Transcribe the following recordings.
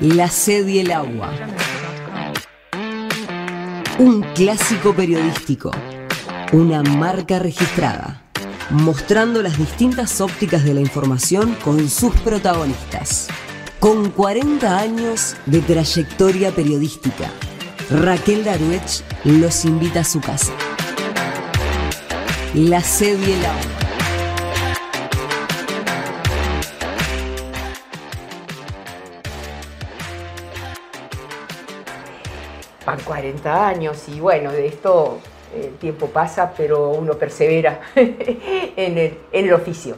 La sed y el agua. Un clásico periodístico. Una marca registrada. Mostrando las distintas ópticas de la información con sus protagonistas. Con 40 años de trayectoria periodística, Raquel Daruech los invita a su casa. La sed y el agua. 40 años y bueno, de esto eh, el tiempo pasa, pero uno persevera en, el, oficio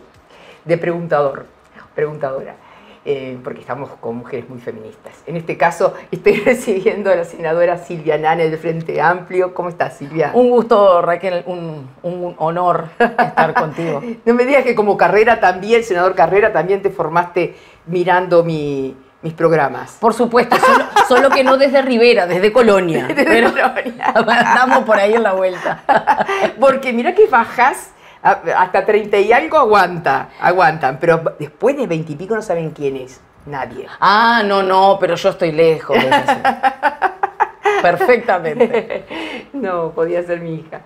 de preguntador, preguntadora, eh, porque estamos con mujeres muy feministas. En este caso estoy recibiendo a la senadora Silvia Nane del Frente Amplio. ¿Cómo estás, Silvia? Un gusto, Raquel, un, un honor estar contigo. No me digas que como carrera también, senador Carrera, también te formaste mirando mi, mis programas. Por supuesto, solo, que no desde Rivera, desde Colonia. Desde Colonia. por ahí en la vuelta. Porque mira que bajas hasta treinta y algo aguanta, aguantan, pero después de 20 y pico no saben quién es, nadie. Ah, no, no, pero yo estoy lejos. Perfectamente. No, podía ser mi hija.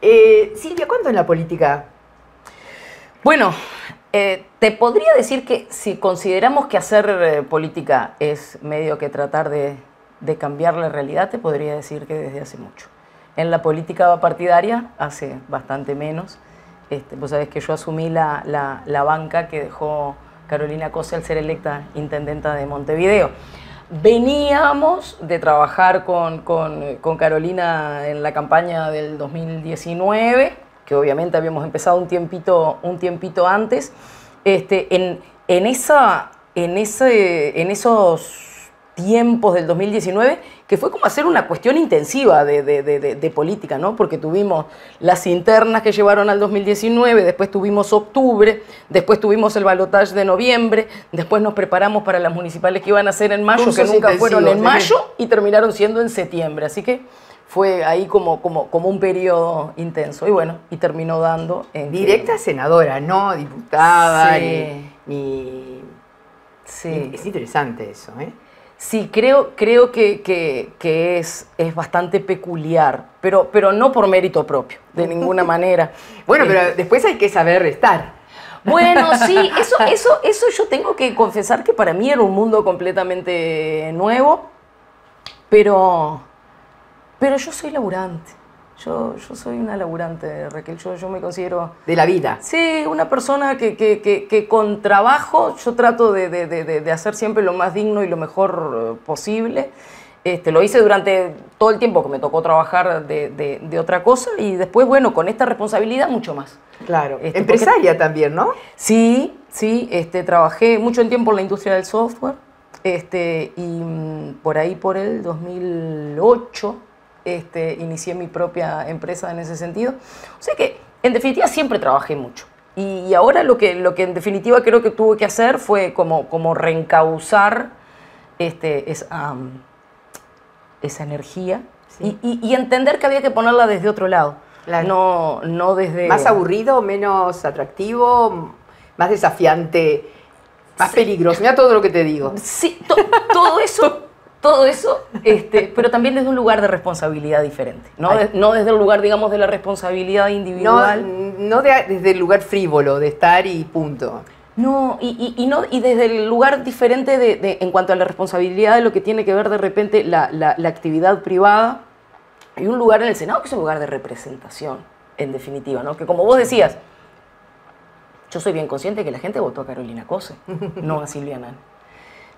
Eh, Silvia, ¿cuándo en la política? Bueno, eh, te podría decir que si consideramos que hacer eh, política es medio que tratar de, cambiar la realidad, te podría decir que desde hace mucho. En la política partidaria, hace bastante menos. Este, vos sabés que yo asumí la, la, banca que dejó Carolina Cosa al ser electa intendenta de Montevideo. Veníamos de trabajar con, con Carolina en la campaña del 2019 obviamente habíamos empezado un tiempito, un tiempito antes, este, en, en, esa, en, ese, en esos tiempos del 2019, que fue como hacer una cuestión intensiva de, política, ¿no? Porque tuvimos las internas que llevaron al 2019, después tuvimos octubre, después tuvimos el balotaje de noviembre, después nos preparamos para las municipales que iban a ser en mayo, que nunca fueron en mayo y terminaron siendo en septiembre. Así que fue ahí como, como, como un periodo intenso. Y bueno, y terminó dando. En Directa senadora, no diputada, sí. Es interesante eso, ¿eh? Sí, creo, creo que, es, es, bastante peculiar, pero, pero no por mérito propio, de ninguna manera. bueno, pero este después hay que saber estar. Bueno, sí, eso, eso, eso yo tengo que confesar que para mí era un mundo completamente nuevo, pero pero yo soy laburante. Yo, yo soy una laburante, Raquel. Yo, yo me considero. De la vida. Sí, una persona que, con trabajo yo trato de, de, hacer siempre lo más digno y lo mejor eh, posible. Este, lo hice durante todo el tiempo que me tocó trabajar de, otra cosa y después, bueno, con esta responsabilidad mucho más. Claro. Este, Empresaria también, ¿no? Sí, sí. Este, trabajé mucho tiempo en la industria del software este, y mm, por ahí, por el 2008, este, inicié mi propia empresa en ese sentido. O sea que, en definitiva, siempre trabajé mucho. Y, ahora lo que, lo que en definitiva creo que tuve que hacer fue como, como reencauzar esa, este, esa energía y, entender que había que ponerla desde otro lado. No, no desde... Más aburrido, menos atractivo, más desafiante, más peligroso. Mira todo lo que te digo. Sí, todo eso todo eso, este, pero también desde un lugar de responsabilidad diferente, ¿no? no desde el lugar, digamos, de la responsabilidad individual. No, desde el lugar frívolo, de estar y punto. No, y, no, y desde el lugar diferente de, en cuanto a la responsabilidad de lo que tiene que ver de repente la, actividad privada, Y un lugar en el Senado que es un lugar de representación, en definitiva, ¿no? Que como vos decías, yo soy bien consciente que la gente votó a Carolina Cose, no a Silvia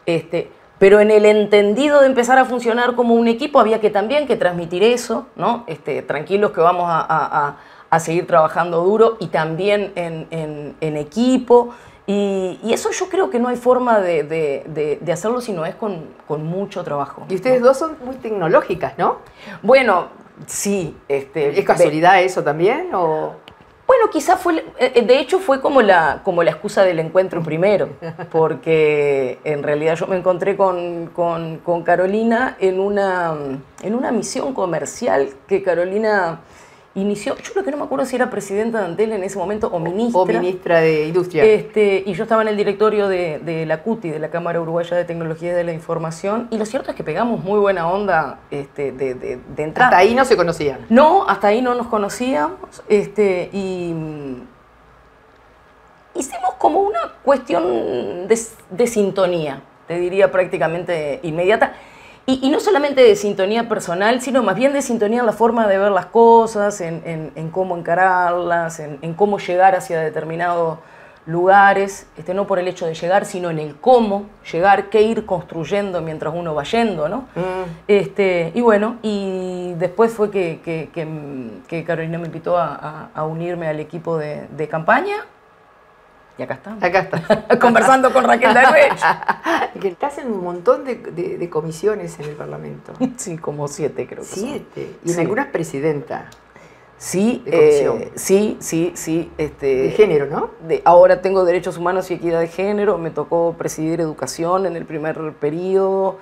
Este, pero en el entendido de empezar a funcionar como un equipo había que también que transmitir eso, ¿no? Este, tranquilos que vamos a, seguir trabajando duro y también en, equipo. Y, eso yo creo que no hay forma de, hacerlo si no es con, mucho trabajo. Y ustedes dos son muy tecnológicas, ¿no? Bueno, sí. Este, ¿Es casualidad eso también? O... Bueno, quizás fue, eh, eh, de hecho fue como la, como la excusa del encuentro primero, porque en realidad yo me encontré con, Carolina en una, en una misión comercial que Carolina inició, yo lo que no me acuerdo si era presidenta de Antel en ese momento o ministra. O ministra de Industria. Este, y yo estaba en el directorio de, la CUTI, de la Cámara Uruguaya de Tecnología de la Información, y lo cierto es que pegamos muy buena onda este, de, entrada. Hasta ahí no se conocían. No, hasta ahí no nos conocíamos, este, y hicimos como una cuestión de sintonía, te diría prácticamente inmediata. Y, no solamente de sintonía personal, sino más bien de sintonía en la forma de ver las cosas, en, cómo encararlas, en, cómo llegar hacia determinados lugares, este, no por el hecho de llegar, sino en el cómo llegar, qué ir construyendo mientras uno va yendo, ¿no? Mm. Este, y bueno, y después fue que, Carolina me invitó a, unirme al equipo de campaña y acá estamos. Acá está. Conversando con Raquel Darwech. que estás en un montón de, comisiones en el Parlamento. Sí, como siete creo que Siete. Y en algunas presidenta. Sí, eh, sí, sí, sí. Este, de género, ¿no? De, ahora tengo derechos humanos y equidad de género. Me tocó presidir educación en el primer periodo.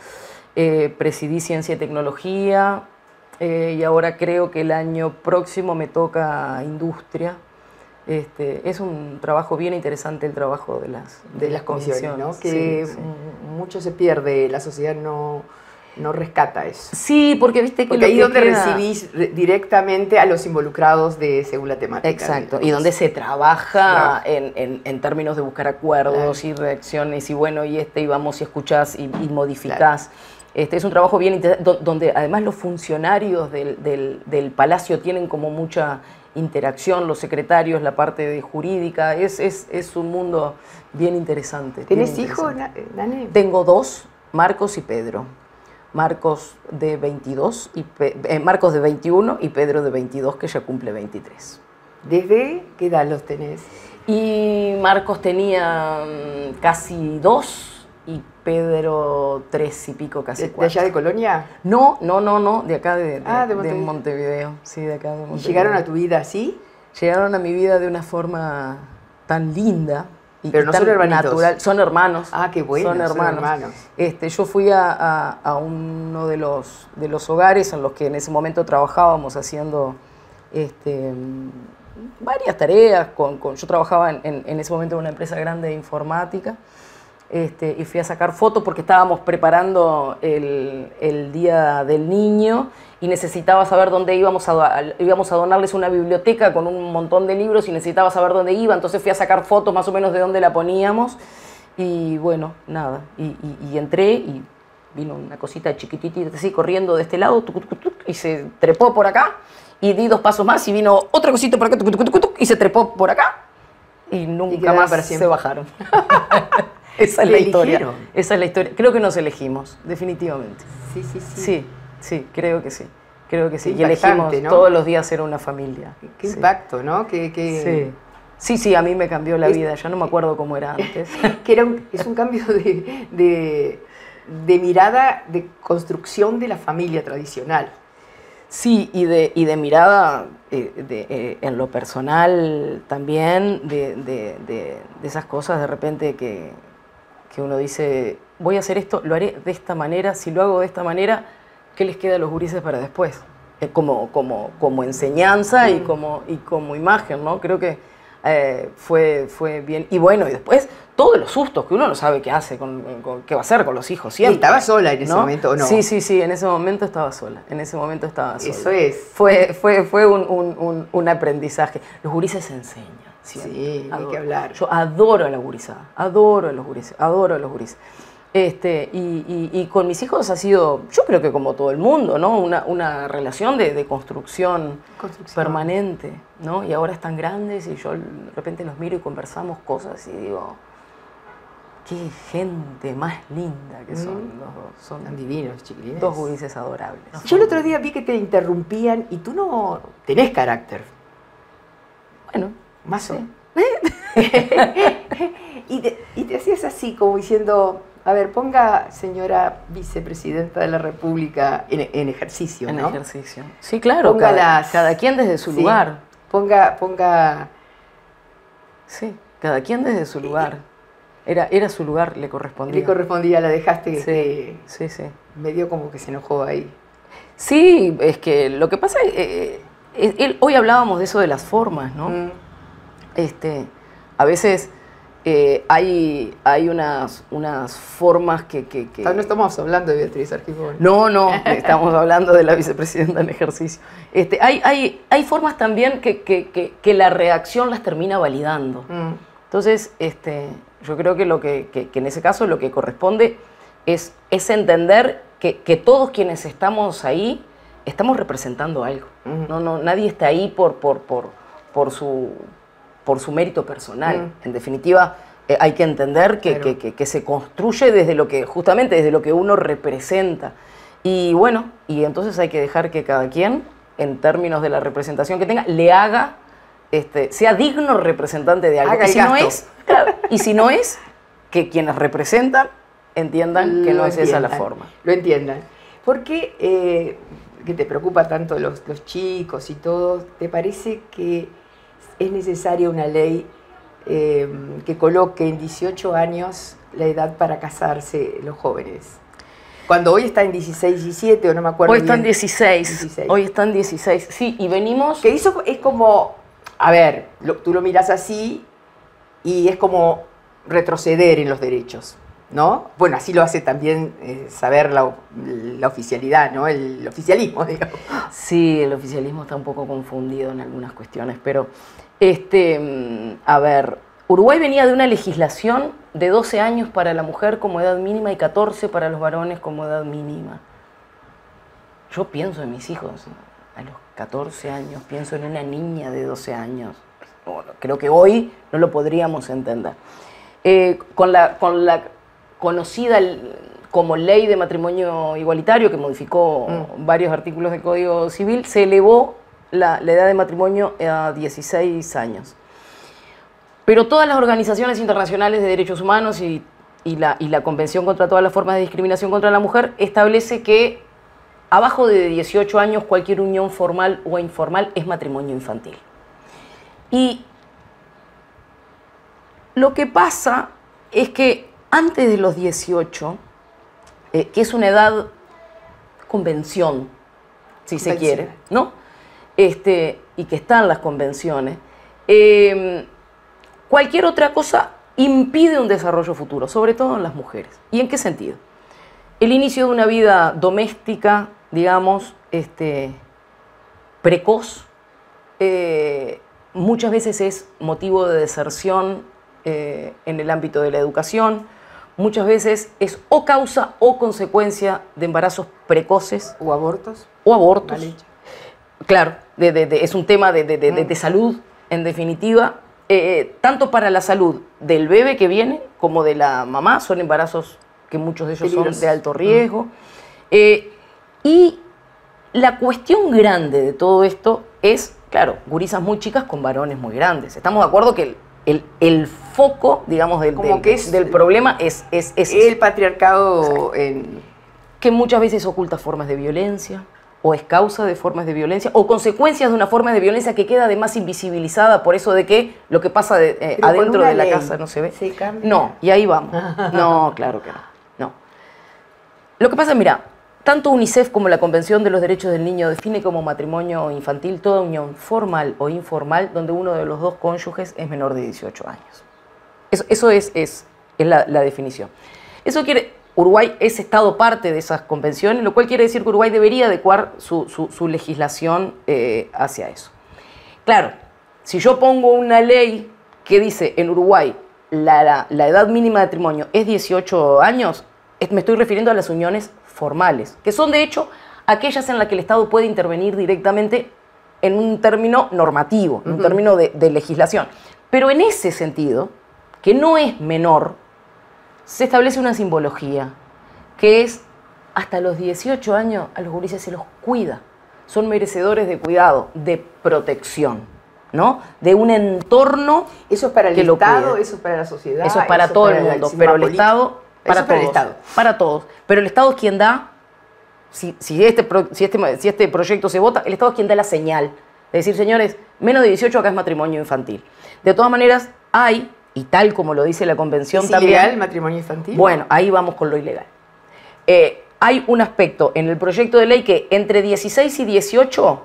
Eh, presidí ciencia y tecnología. Eh, y ahora creo que el año próximo me toca industria. Este, es un trabajo bien interesante el trabajo de las, de, las comisiones, que mucho se pierde, la sociedad no, no rescata eso. Sí, porque viste que... ahí donde recibís directamente a los involucrados de según la temática. Exacto, y donde se trabaja en, términos de buscar acuerdos y reacciones, y bueno, y este, y vamos, y escuchás, y, modificás. Este, es un trabajo bien interesante, donde además los funcionarios del palacio tienen como mucha interacción, los secretarios, la parte jurídica, es, es, un mundo bien interesante. ¿Tienes hijos, eh, Dani? Tengo dos, Marcos y Pedro. Marcos de 22 y eh, Marcos de 21 y Pedro de 22 que ya cumple 23. ¿Desde qué edad los tenés? Y Marcos tenía mm, casi dos y Pedro tres y pico, casi cuatro. ¿De allá de Colonia? No, no, no, no, de acá de, ah, Montevideo. Sí, de acá llegaron a tu vida así? Llegaron a mi vida de una forma tan linda. Y Pero no son Natural. Son hermanos. Ah, qué bueno. Son hermanos. Este, yo fui a, uno de los, de los hogares en los que en ese momento trabajábamos haciendo este, varias tareas. Con, yo trabajaba en ese momento en una empresa grande de informática. Este, y fui a sacar fotos porque estábamos preparando el, Día del Niño y necesitaba saber dónde íbamos a, íbamos a donarles una biblioteca con un montón de libros y necesitaba saber dónde iba, entonces fui a sacar fotos más o menos de dónde la poníamos y bueno, nada, y, entré y vino una cosita chiquitita así corriendo de este lado y se trepó por acá y di dos pasos más y vino otra cosita por acá y se trepó por acá y nunca más se bajaron. Esa es la historia. Esa es la historia. Creo que nos elegimos, definitivamente. Sí, sí, sí. Sí, sí, creo que sí. Creo que sí. y elegimos todos los días ser una familia. Qué impacto, ¿no? Sí. Sí, sí, a mí me cambió la vida, ya no me acuerdo cómo era antes. que era un, es un cambio de, mirada, de construcción de la familia tradicional. Sí, y de, de mirada eh, eh, en lo personal también, de, esas cosas de repente que, que uno dice, voy a hacer esto, lo haré de esta manera, si lo hago de esta manera, ¿qué les queda a los gurises para después? Eh, como, como, como enseñanza y, mm. como, y como imagen, ¿no? Creo que eh, fue, fue bien. Y bueno, y después todos los sustos que uno no sabe qué hace, con, qué va a hacer con los hijos siempre. estaba sola en ese momento, ¿o no? Sí, sí, sí, en ese momento estaba sola. En ese momento estaba sola. Eso es. Fue, fue, fue un, un, un aprendizaje. Los gurises enseñan. Sí, hay que hablar. Yo adoro a la gurizada, adoro a los gurises, adoro a los gurises. Este, y, con mis hijos ha sido, yo creo que como todo el mundo, ¿no? Una, relación de, construcción, permanente, ¿no? Y ahora están grandes y yo de repente los miro y conversamos cosas y digo, qué gente más linda que son los Son Tan divinos, chiquilines. Dos gurises adorables. yo el otro día vi que te interrumpían y tú no tenés carácter. Bueno, más o y, te, y te hacías así, como diciendo, a ver, ponga señora vicepresidenta de la República en, ejercicio, en ¿no? ejercicio. Sí, claro. Ponga cada, cada quien desde su lugar. Ponga, ponga. Sí, cada quien desde su lugar. Era, era su lugar, le correspondía. Le correspondía, la dejaste. Sí, este, sí, me dio como que se enojó ahí. Sí, es que lo que pasa es. Eh, eh, hoy hablábamos de eso de las formas, ¿no? Mm. Este, a veces eh, hay, hay unas, unas formas que, ah, No estamos hablando de Beatriz Argibón. No, no, estamos hablando de la vicepresidenta en ejercicio. Este, hay, hay, hay formas también que, que, la reacción las termina validando. Mm. Entonces, este, yo creo que, lo que, en ese caso lo que corresponde es, es entender que, todos quienes estamos ahí estamos representando algo. Mm. No, no, nadie está ahí por, por, por, por su por su mérito personal. Mm. En definitiva, eh, hay que entender que, se construye desde lo que, justamente desde lo que uno representa. Y bueno, y entonces hay que dejar que cada quien, en términos de la representación que tenga, le haga, este, sea digno representante de algo. Haga y si no es, y si no es, que quienes representan entiendan que no es esa la forma. Lo entiendan. ¿Por qué eh, que te preocupa tanto los, los chicos y todo? ¿Te parece que es necesaria una ley eh, que coloque en 18 años la edad para casarse los jóvenes. Cuando hoy está en 16, 17, o no me acuerdo. Hoy están 16, Hoy están 16. Sí, y venimos. Que eso es como. A ver, tú lo miras así y es como retroceder en los derechos. ¿no? Bueno, así lo hace también eh, saber la, oficialidad, ¿no? El, oficialismo, Sí, el oficialismo está un poco confundido en algunas cuestiones, pero, este, mm, a ver, Uruguay venía de una legislación de 12 años para la mujer como edad mínima y 14 para los varones como edad mínima. Yo pienso en mis hijos a los 14 años, pienso en una niña de 12 años. creo que hoy no lo podríamos entender. Eh, con, la, con la conocida como ley de matrimonio igualitario, que modificó mm. varios artículos del Código Civil, se elevó la, edad de matrimonio a 16 años. Pero todas las organizaciones internacionales de derechos humanos y la, y la, Convención contra todas las formas de discriminación contra la mujer establece que abajo de 18 años cualquier unión formal o informal es matrimonio infantil. Y lo que pasa es que antes de los 18, eh, que es una edad convención, si se quiere, ¿no? Este, y que están las convenciones, em, cualquier otra cosa impide un desarrollo futuro, sobre todo en las mujeres. ¿Y en qué sentido? El inicio de una vida doméstica, digamos, este, precoz, eh, muchas veces es motivo de deserción eh, en el ámbito de la educación, muchas veces es o causa o consecuencia de embarazos precoces. O abortos. O abortos. Claro, es un tema de, mm. salud, en definitiva, eh, eh, tanto para la salud del bebé que viene como de la mamá, son embarazos que muchos de ellos son de alto riesgo. Eh, y la cuestión grande de todo esto es, claro, gurizas muy chicas con varones muy grandes. Estamos de acuerdo que el, foco, digamos, del, problema es, es, el patriarcado que muchas veces oculta formas de violencia o es causa de formas de violencia o consecuencias de una forma de violencia que queda además invisibilizada por eso de que lo que pasa eh, adentro de la casa no se ve. no, y ahí vamos. No, claro que no. no. Lo que pasa, mira, tanto UNICEF como la Convención de los Derechos del Niño define como matrimonio infantil toda unión formal o informal donde uno de los dos cónyuges es menor de 18 años. Eso, es, la, definición. Eso quiere, Uruguay es Estado parte de esas convenciones, lo cual quiere decir que Uruguay debería adecuar su, legislación eh, hacia eso. Claro, si yo pongo una ley que dice en Uruguay la, edad mínima de matrimonio es 18 años, me estoy refiriendo a las uniones formales, que son de hecho aquellas en las que el Estado puede intervenir directamente en un término normativo, en un término de, legislación. Pero en ese sentido, que no es menor, se establece una simbología, que es hasta los 18 años a los gurises se los cuida, son merecedores de cuidado, de protección. ¿no? De un entorno. Eso es para el Estado, eso es para la sociedad. Eso es para todo el mundo. Pero el Estado para todos. el Estado. Para todos. Pero el Estado es quien da, este este, si, este, proyecto se vota, el Estado es quien da la señal. De decir, señores, menos de 18 acá es matrimonio infantil. De todas maneras, hay, y tal como lo dice la convención ¿Es también. ilegal el matrimonio infantil? Bueno, ahí vamos con lo ilegal. Eh, hay un aspecto en el proyecto de ley que entre 16 y 18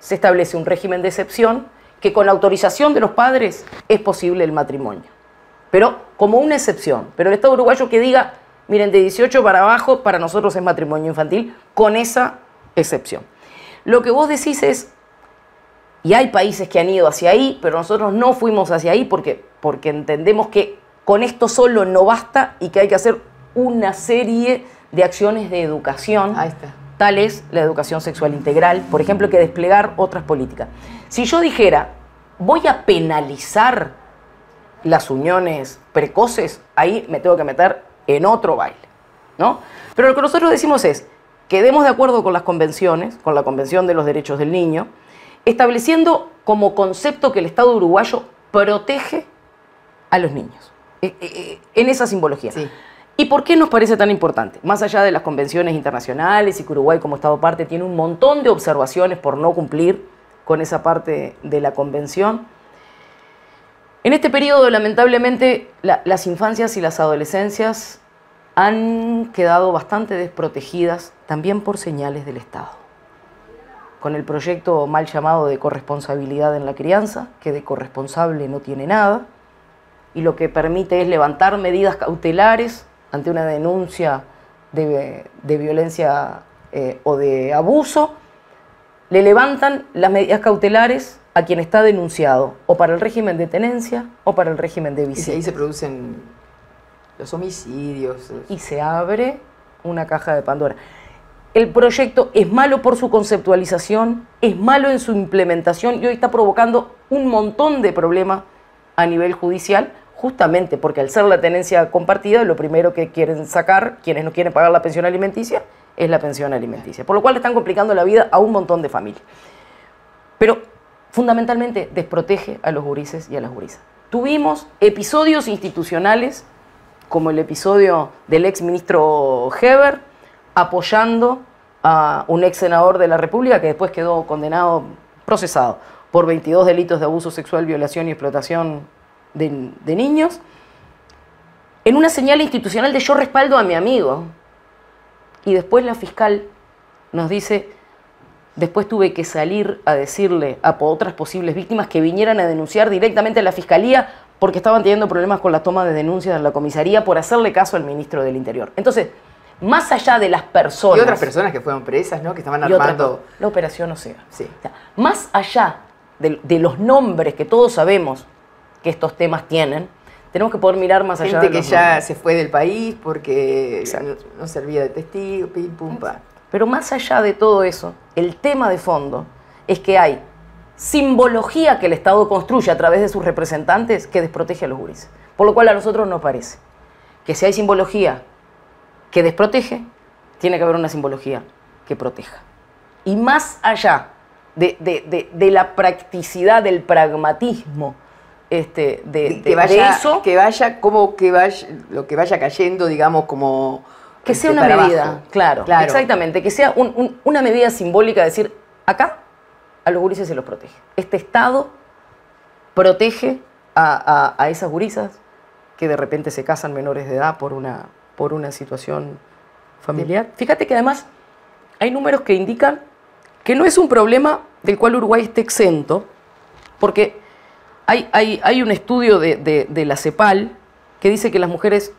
se establece un régimen de excepción que con la autorización de los padres es posible el matrimonio pero como una excepción. Pero el Estado uruguayo que diga, miren, de 18 para abajo, para nosotros es matrimonio infantil, con esa excepción. Lo que vos decís es, y hay países que han ido hacia ahí, pero nosotros no fuimos hacia ahí porque, porque entendemos que con esto solo no basta y que hay que hacer una serie de acciones de educación. Ahí está. Tal es la educación sexual integral, por ejemplo, que desplegar otras políticas. Si yo dijera, voy a penalizar las uniones precoces, ahí me tengo que meter en otro baile, ¿no? Pero lo que nosotros decimos es, quedemos de acuerdo con las convenciones, con la Convención de los Derechos del Niño, estableciendo como concepto que el Estado uruguayo protege a los niños, e, e, e, en esa simbología. ¿Y por qué nos parece tan importante? Más allá de las convenciones internacionales y que Uruguay como Estado parte tiene un montón de observaciones por no cumplir con esa parte de la convención, en este periodo, lamentablemente, las infancias y las adolescencias han quedado bastante desprotegidas también por señales del Estado. Con el proyecto mal llamado de corresponsabilidad en la crianza, que de corresponsable no tiene nada, y lo que permite es levantar medidas cautelares ante una denuncia de, violencia eh, o de abuso, le levantan las medidas cautelares a quien está denunciado o para el régimen de tenencia o para el régimen de visita. Y ahí se producen los homicidios. Y se abre una caja de Pandora. El proyecto es malo por su conceptualización, es malo en su implementación y hoy está provocando un montón de problemas a nivel judicial, justamente porque al ser la tenencia compartida, lo primero que quieren sacar quienes no quieren pagar la pensión alimenticia es la pensión alimenticia, por lo cual están complicando la vida a un montón de familias. Pero fundamentalmente desprotege a los gurises y a las jurisas. Tuvimos episodios institucionales, como el episodio del ex ministro Heber, apoyando a un ex senador de la República que después quedó condenado, procesado por 22 delitos de abuso sexual, violación y explotación de, de niños, en una señal institucional de yo respaldo a mi amigo. Y después la fiscal nos dice, Después tuve que salir a decirle a otras posibles víctimas que vinieran a denunciar directamente a la fiscalía porque estaban teniendo problemas con la toma de denuncias en la comisaría por hacerle caso al ministro del Interior. Entonces, más allá de las personas. Y otras personas que fueron presas, ¿no? Que estaban armando. la operación Osea. Sí. O más allá de, los nombres que todos sabemos que estos temas tienen, tenemos que poder mirar más allá de. Gente que ya se fue del país porque no, servía de testigo, pim, pum, pa. Pero más allá de todo eso, el tema de fondo es que hay simbología que el Estado construye a través de sus representantes que desprotege a los gurises. Por lo cual a nosotros nos parece que si hay simbología que desprotege, tiene que haber una simbología que proteja. Y más allá de, la practicidad, del pragmatismo, este, de, eso. Que vaya como que vaya, lo que vaya cayendo, digamos, como que sea una medida, claro, Exactamente, que sea una medida simbólica, decir, acá a los gurises se los protege. Este Estado protege a, esas gurisas que de repente se casan menores de edad por una, por una situación familiar. Fíjate que además hay números que indican que no es un problema del cual Uruguay esté exento, porque hay, hay, un estudio de la CEPAL que dice que las mujeres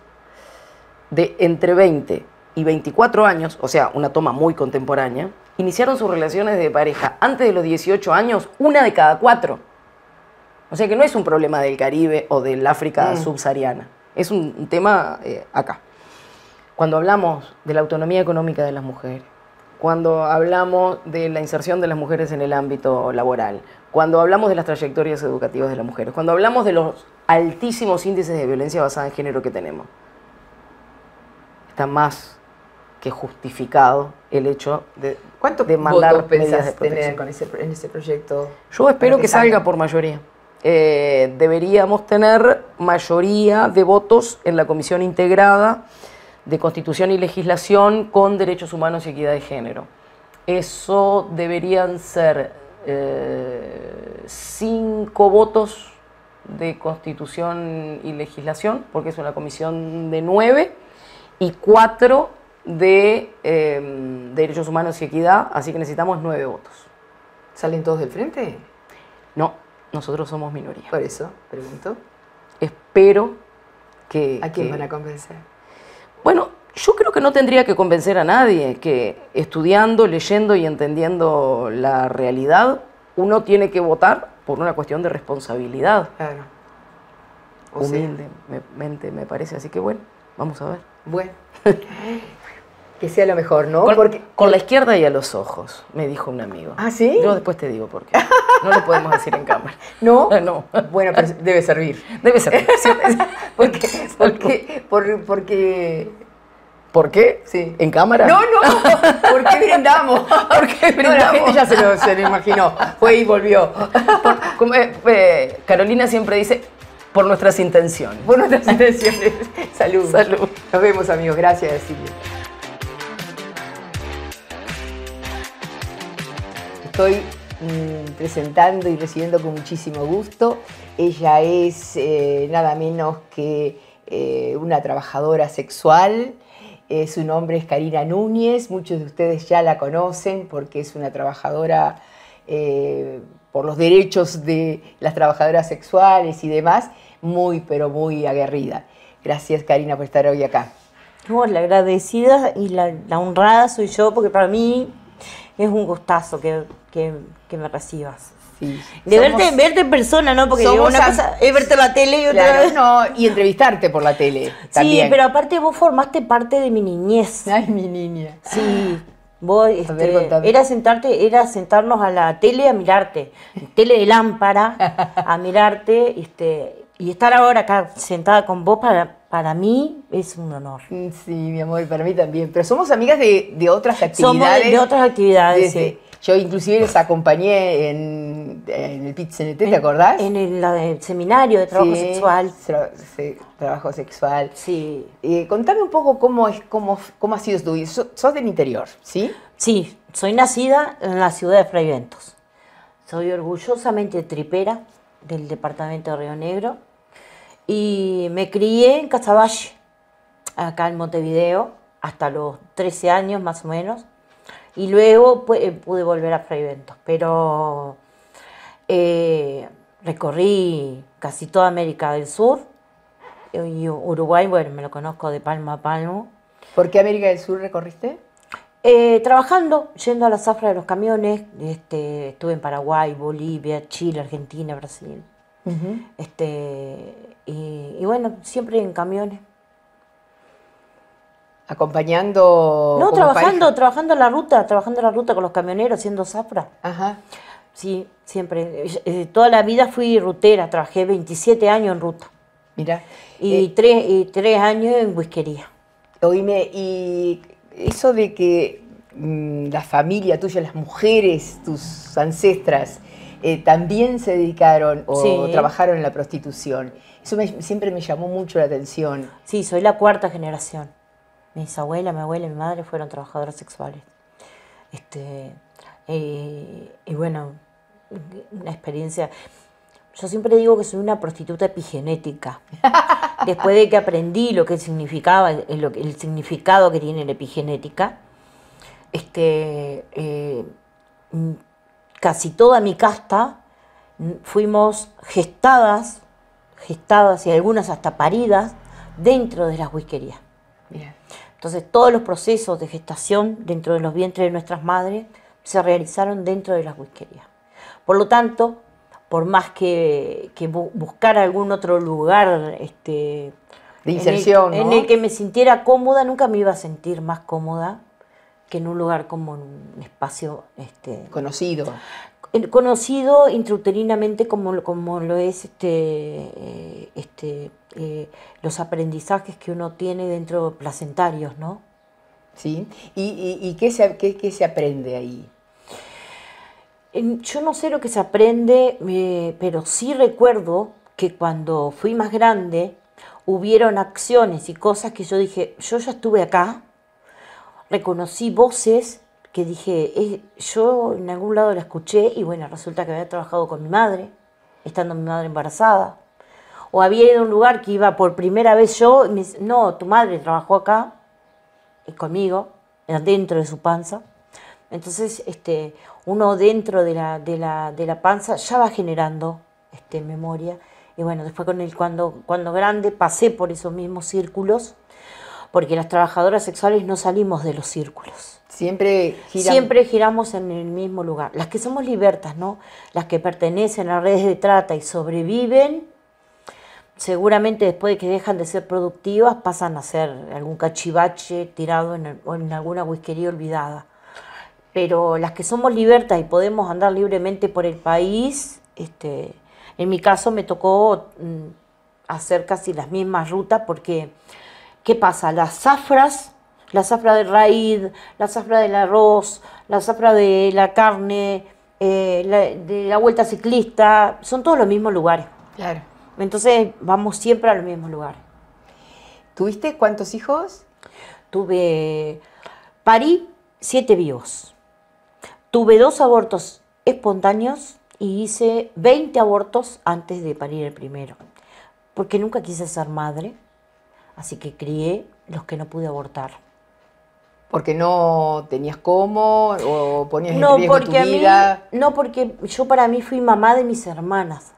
de entre 20 y 24 años, o sea, una toma muy contemporánea, iniciaron sus relaciones de pareja antes de los 18 años, una de cada cuatro. O sea que no es un problema del Caribe o del África mm. subsahariana, es un tema eh, acá. Cuando hablamos de la autonomía económica de las mujeres, cuando hablamos de la inserción de las mujeres en el ámbito laboral, cuando hablamos de las trayectorias educativas de las mujeres, cuando hablamos de los altísimos índices de violencia basada en género que tenemos, está más que justificado el hecho de, cuánto mandar votos tener con ese, en ese proyecto? Yo espero que, salga por mayoría. Eh, deberíamos tener mayoría de votos en la comisión integrada de Constitución y Legislación con Derechos Humanos y Equidad de Género. Eso deberían ser eh, cinco votos de Constitución y Legislación, porque es una comisión de nueve y cuatro de eh, Derechos Humanos y Equidad, así que necesitamos nueve votos. ¿Salen todos del frente? No, nosotros somos minoría. Por eso, pregunto. Espero que... ¿A quién van a convencer? Bueno, yo creo que no tendría que convencer a nadie, que estudiando, leyendo y entendiendo la realidad, uno tiene que votar por una cuestión de responsabilidad. Claro. Humildemente, me parece. Así que bueno, vamos a ver. Bueno, que sea lo mejor, ¿no? Con, Porque... con la izquierda y a los ojos, me dijo un amigo. ¿Ah, sí? Yo después te digo por qué. No lo podemos decir en cámara. ¿No? No. Bueno, pero debe servir. Debe servir. ¿Por qué? porque, ¿Por ¿Por qué? Sí. ¿En cámara? No, no. ¿Por qué brindamos? ¿Por la gente ya se lo, se imaginó. Fue y volvió. Eh, eh, Carolina siempre dice, por nuestras intenciones. Por nuestras intenciones. Salud. Salud. Nos vemos, amigos. Gracias, Silvia. Estoy mm, presentando y recibiendo con muchísimo gusto. Ella es eh, nada menos que eh, una trabajadora sexual. Eh, su nombre es Karina Núñez. Muchos de ustedes ya la conocen porque es una trabajadora por los derechos de las trabajadoras sexuales y demás, muy, pero muy aguerrida. Gracias, Karina, por estar hoy acá. No, la agradecida y la, honrada soy yo, porque para mí es un gustazo que, que, me recibas. Sí. De verte, verte en persona, ¿no? Porque una cosa es verte la tele y otra vez. No, y entrevistarte por la tele. También. Sí, pero aparte vos formaste parte de mi niñez. Ay, mi niña. Sí. Vos, este, era sentarte, era sentarnos a la tele a mirarte, tele de lámpara, a mirarte, este, y estar ahora acá sentada con vos para, para mí es un honor. Sí, mi amor, para mí también. Pero somos amigas de, otras actividades. Somos de, otras actividades, sí. Yo inclusive les acompañé en, el pit -CNT, ¿te acordás? En el, seminario de trabajo sexual. sí, trabajo sexual. Sí. contame un poco cómo, es, cómo, cómo ha sido tu vida. sos del interior, ¿sí? Sí, soy nacida en la ciudad de Fray Soy orgullosamente tripera del departamento de Río Negro y me crié en Casaballe, acá en Montevideo, hasta los 13 años más o menos y luego pues, eh, pude volver a freiventos pero eh, recorrí casi toda América del Sur y Uruguay, bueno, me lo conozco de palma a palmo. ¿Por qué América del Sur recorriste? Eh, trabajando, yendo a la zafra de los camiones, este, estuve en Paraguay, Bolivia, Chile, Argentina, Brasil. este, y bueno, siempre en camiones acompañando. No, trabajando, trabajando en la ruta, trabajando en la ruta con los camioneros, haciendo zafra. Ajá. Sí, siempre. Eh, eh, toda la vida fui rutera, trabajé 27 años en ruta. Mira. Eh, y, tres, años en whiskería. Oíme, y eso de que mm, la familia tuya, las mujeres, tus ancestras, también se dedicaron o trabajaron en la prostitución. Eso siempre me llamó mucho la atención. Sí, soy la cuarta generación mis abuelas, mi abuela y mi madre fueron trabajadoras sexuales. Este, eh, y bueno, una experiencia. Yo siempre digo que soy una prostituta epigenética. Después de que aprendí lo que significaba, eh, el, significado que tiene la epigenética, este, eh, casi toda mi casta mm, fuimos gestadas, gestadas y algunas hasta paridas dentro de las whiskerías. Entonces todos los procesos de gestación dentro de los vientres de nuestras madres se realizaron dentro de las whiskerías. Por lo tanto, por más que, que buscar algún otro lugar este, de inserción, en el, que me sintiera cómoda, nunca me iba a sentir más cómoda que en un lugar como un espacio este, conocido conocido intrauterinamente como, como lo es este, eh, este, eh, los aprendizajes que uno tiene dentro placentarios, ¿no? Sí, ¿y, qué, se, aprende ahí? Yo no sé lo que se aprende, pero sí recuerdo que cuando fui más grande hubieron acciones y cosas que yo dije, yo ya estuve acá, reconocí voces que dije, yo en algún lado la escuché y bueno, resulta que había trabajado con mi madre, estando mi madre embarazada. O había ido a un lugar que iba por primera vez yo y me dice, no, tu madre trabajó acá conmigo, dentro de su panza. Entonces, este, uno dentro de la, de la, de la panza ya va generando este, memoria. Y bueno, después con el, cuando, cuando grande pasé por esos mismos círculos, porque las trabajadoras sexuales no salimos de los círculos Siempre, Siempre giramos en el mismo lugar. Las que somos libertas, ¿no? Las que pertenecen a redes de trata y sobreviven, seguramente después de que dejan de ser productivas, pasan a ser algún cachivache tirado en, alguna whiskería olvidada. Pero las que somos libertas y podemos andar libremente por el país, este, en mi caso me tocó mm, hacer casi las mismas rutas porque, ¿qué pasa? Las zafras la zafra de raíz, la zafra del arroz, la zafra de la carne, eh, la, de la vuelta ciclista, son todos los mismos lugares. Claro. Entonces vamos siempre a los mismos lugares. ¿Tuviste cuántos hijos? Tuve, parí siete vivos. Tuve dos abortos espontáneos y hice 20 abortos antes de parir el primero. Porque nunca quise ser madre, así que crié los que no pude abortar. Porque no tenías cómo o ponías en riesgo tu vida. mí, no, porque yo para mí fui mamá de mis hermanas.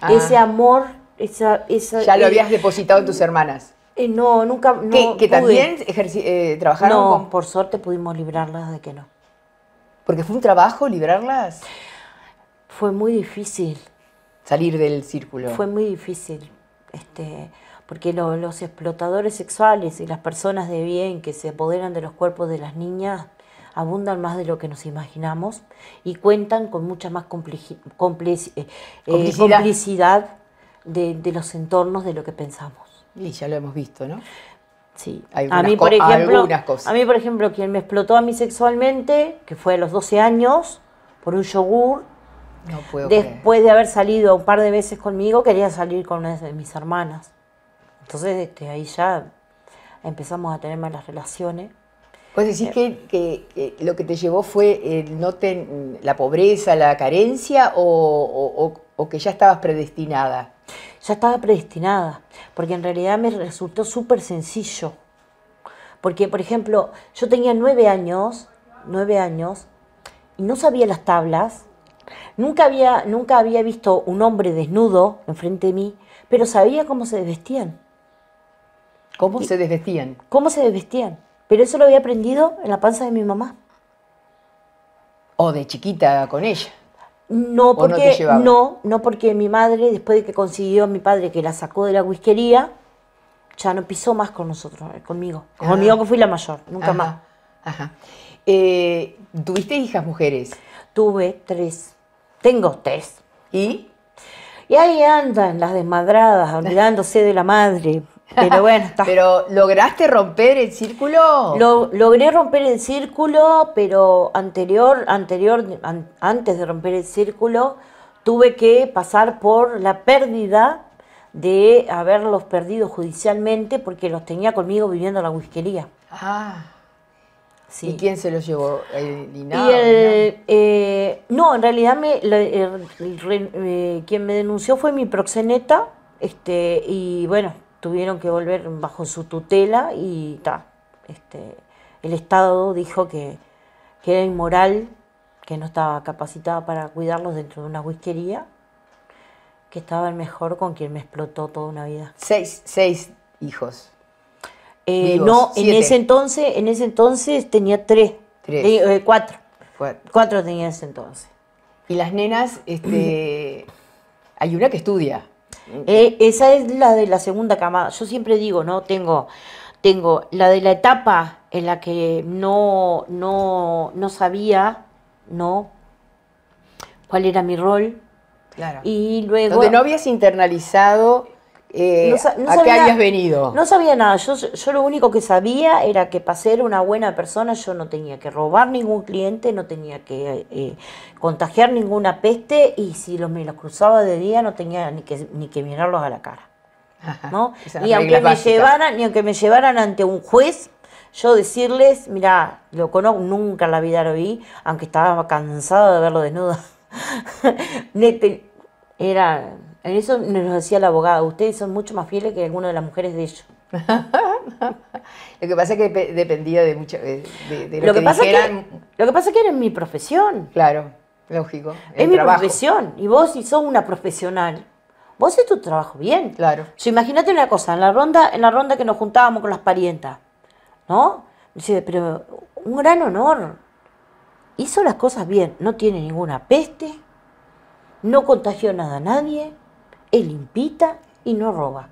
Ah. Ese amor, esa, Ya lo eh, habías depositado en tus mm, hermanas. Eh, no, nunca. ¿Que, también eh, trabajaron? No, por suerte pudimos librarlas de que no. ¿Porque fue un trabajo librarlas? Fue muy difícil. Salir del círculo. Fue muy difícil. Este, porque los explotadores sexuales y las personas de bien que se apoderan de los cuerpos de las niñas abundan más de lo que nos imaginamos y cuentan con mucha más eh, eh, complicidad, de, los entornos de lo que pensamos. Y ya lo hemos visto, ¿no? Sí. Algunas, a mí, por ejemplo, cosas. A mí, por ejemplo, quien me explotó a mí sexualmente, que fue a los 12 años, por un yogur, después de haber salido un par de veces conmigo, quería salir con una de mis hermanas. Entonces este, ahí ya empezamos a tener malas relaciones. Pues decir que, lo que te llevó fue el la pobreza, la carencia o, que ya estabas predestinada. Ya estaba predestinada, porque en realidad me resultó súper sencillo. Porque, por ejemplo, yo tenía nueve años, nueve años, y no sabía las tablas. Nunca había, nunca había visto un hombre desnudo enfrente de mí, pero sabía cómo se desvestían. ¿Cómo se desvestían? ¿Cómo se desvestían? Pero eso lo había aprendido en la panza de mi mamá. ¿O de chiquita con ella? No, porque no, no, porque mi madre, después de que consiguió a mi padre que la sacó de la whiskería, ya no pisó más con nosotros, eh, conmigo. Ah. Conmigo que fui la mayor, nunca más. Ajá. Eh, ¿Tuviste hijas mujeres? Tuve tres. Tengo tres. ¿Y? Y ahí andan las desmadradas, olvidándose de la madre. Pero bueno, Pero lograste romper el círculo. Lo, logré romper el círculo, pero anterior, anterior, antes de romper el círculo, tuve que pasar por la pérdida de haberlos perdido judicialmente porque los tenía conmigo viviendo en la whiskería. Ah. Sí. ¿Y quién se los llevó? ¿El eh, no, en realidad me, eh, quien me denunció fue mi proxeneta. Este, y bueno, tuvieron que volver bajo su tutela y ta, este, el Estado dijo que, que era inmoral, que no estaba capacitada para cuidarlos dentro de una whiskería, que estaba el mejor con quien me explotó toda una vida. Seis, hijos. Eh, no, en ese entonces, en ese entonces tenía tres, eh, cuatro. cuatro. tenía en ese entonces. Y las nenas, este, hay una que estudia. Eh, esa es la de la segunda camada. Yo siempre digo, ¿no? Tengo, tengo la de la etapa en la que no, no, no sabía, ¿no? ¿Cuál era mi rol? Claro. Y luego. Donde no habías internalizado eh, no, ¿A sabía, qué habías venido? No sabía nada. Yo, yo lo único que sabía era que para ser una buena persona yo no tenía que robar ningún cliente, no tenía que eh, contagiar ninguna peste y si los, me los cruzaba de día no tenía ni que, ni que mirarlos a la cara. ¿no? aunque, me llevaran, ni aunque me llevaran ante un juez, yo decirles, mira, lo conozco, nunca en la vida lo vi, aunque estaba cansada de verlo desnudo. era en eso nos decía la abogada, ustedes son mucho más fieles que algunas de las mujeres de ellos. lo que pasa es que dependía de mucho lo, que, pasa lo que pasa es que era mi profesión. Claro, lógico. Es mi profesión. Y vos, si sos una profesional, vos haces tu trabajo bien. Claro. So, imagínate una cosa, en la ronda, en la ronda que nos juntábamos con las parientas, ¿no? Dice, pero un gran honor. Hizo las cosas bien, no tiene ninguna peste, no contagió nada a nadie él impita y no roba.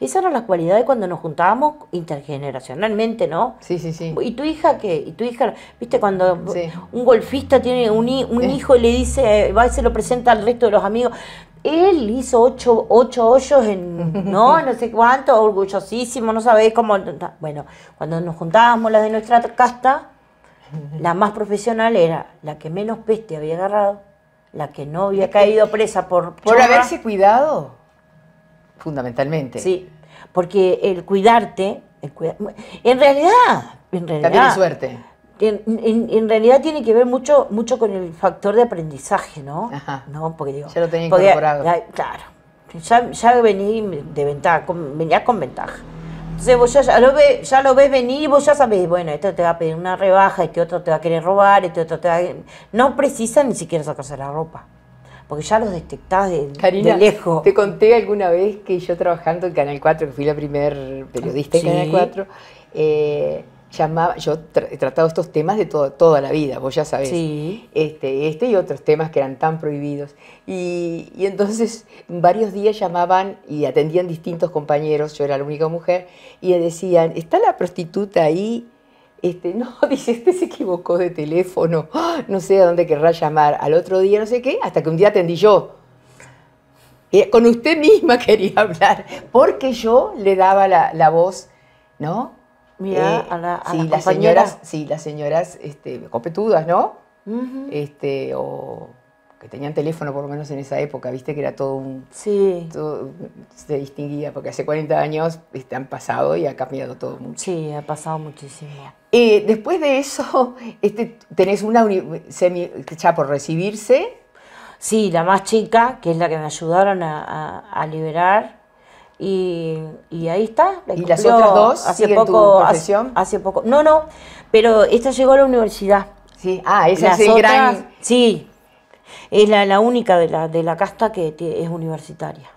Esas eran las cualidades cuando nos juntábamos intergeneracionalmente, ¿no? Sí, sí, sí. ¿Y tu hija qué? ¿Y tu hija? ¿Viste cuando un golfista tiene un, eh. hijo y le dice, eh, va y se lo presenta al resto de los amigos? Él hizo ocho, hoyos en, no, no sé cuánto, orgullosísimo, no sabéis cómo. Bueno, cuando nos juntábamos las de nuestra casta, la más profesional era la que menos peste había agarrado, la que no había caído presa por... Por, haberse cuidado, fundamentalmente. Sí, porque el cuidarte, en realidad, en realidad... También suerte. En, realidad tiene que ver mucho, mucho con el factor de aprendizaje, ¿no? Ajá. ¿No? Porque digo, ya lo tenía incorporado. claro. Ya, de ventaja, con, venía con ventaja. Entonces vos ya, lo ves, venir y vos ya sabés, bueno, esto te va a pedir una rebaja, este otro te va a querer robar, este otro te va a... No precisa ni siquiera sacarse la ropa, porque ya los detectás de, lejos. te conté alguna vez que yo trabajando en Canal 4, que fui la primer periodista en Canal 4, eh, llamaba, yo he tratado estos temas de toda la vida, vos ya sabés, este, este y otros temas que eran tan prohibidos. Y, y, entonces varios días llamaban y atendían distintos compañeros, yo era la única mujer, y decían, ¿está la prostituta ahí? Este, no, dice, este se equivocó de teléfono, ¡Ah! no sé a dónde querrá llamar, al otro día no sé qué, hasta que un día atendí yo. Eh, con usted misma quería hablar, porque yo le daba la, la voz, ¿no? Mira, eh, a, la, sí, las, señoras, sí, las señoras este, copetudas, ¿no? este, o que tenían teléfono por lo menos en esa época, viste que era todo un... Sí. se distinguía, porque hace 40 años este, han pasado y ha cambiado todo mucho. Sí, ha pasado muchísimo. Eh, después de eso, este, tenés una semi, ya por recibirse. Sí, la más chica, que es la que me ayudaron a liberar, y, y ahí está. La ¿Y las otras dos hace poco, Hace, poco. No, no, pero esta llegó a la universidad. Sí, ah, esa es gran... Sí, es la, la, única de la, de la casta que es universitaria.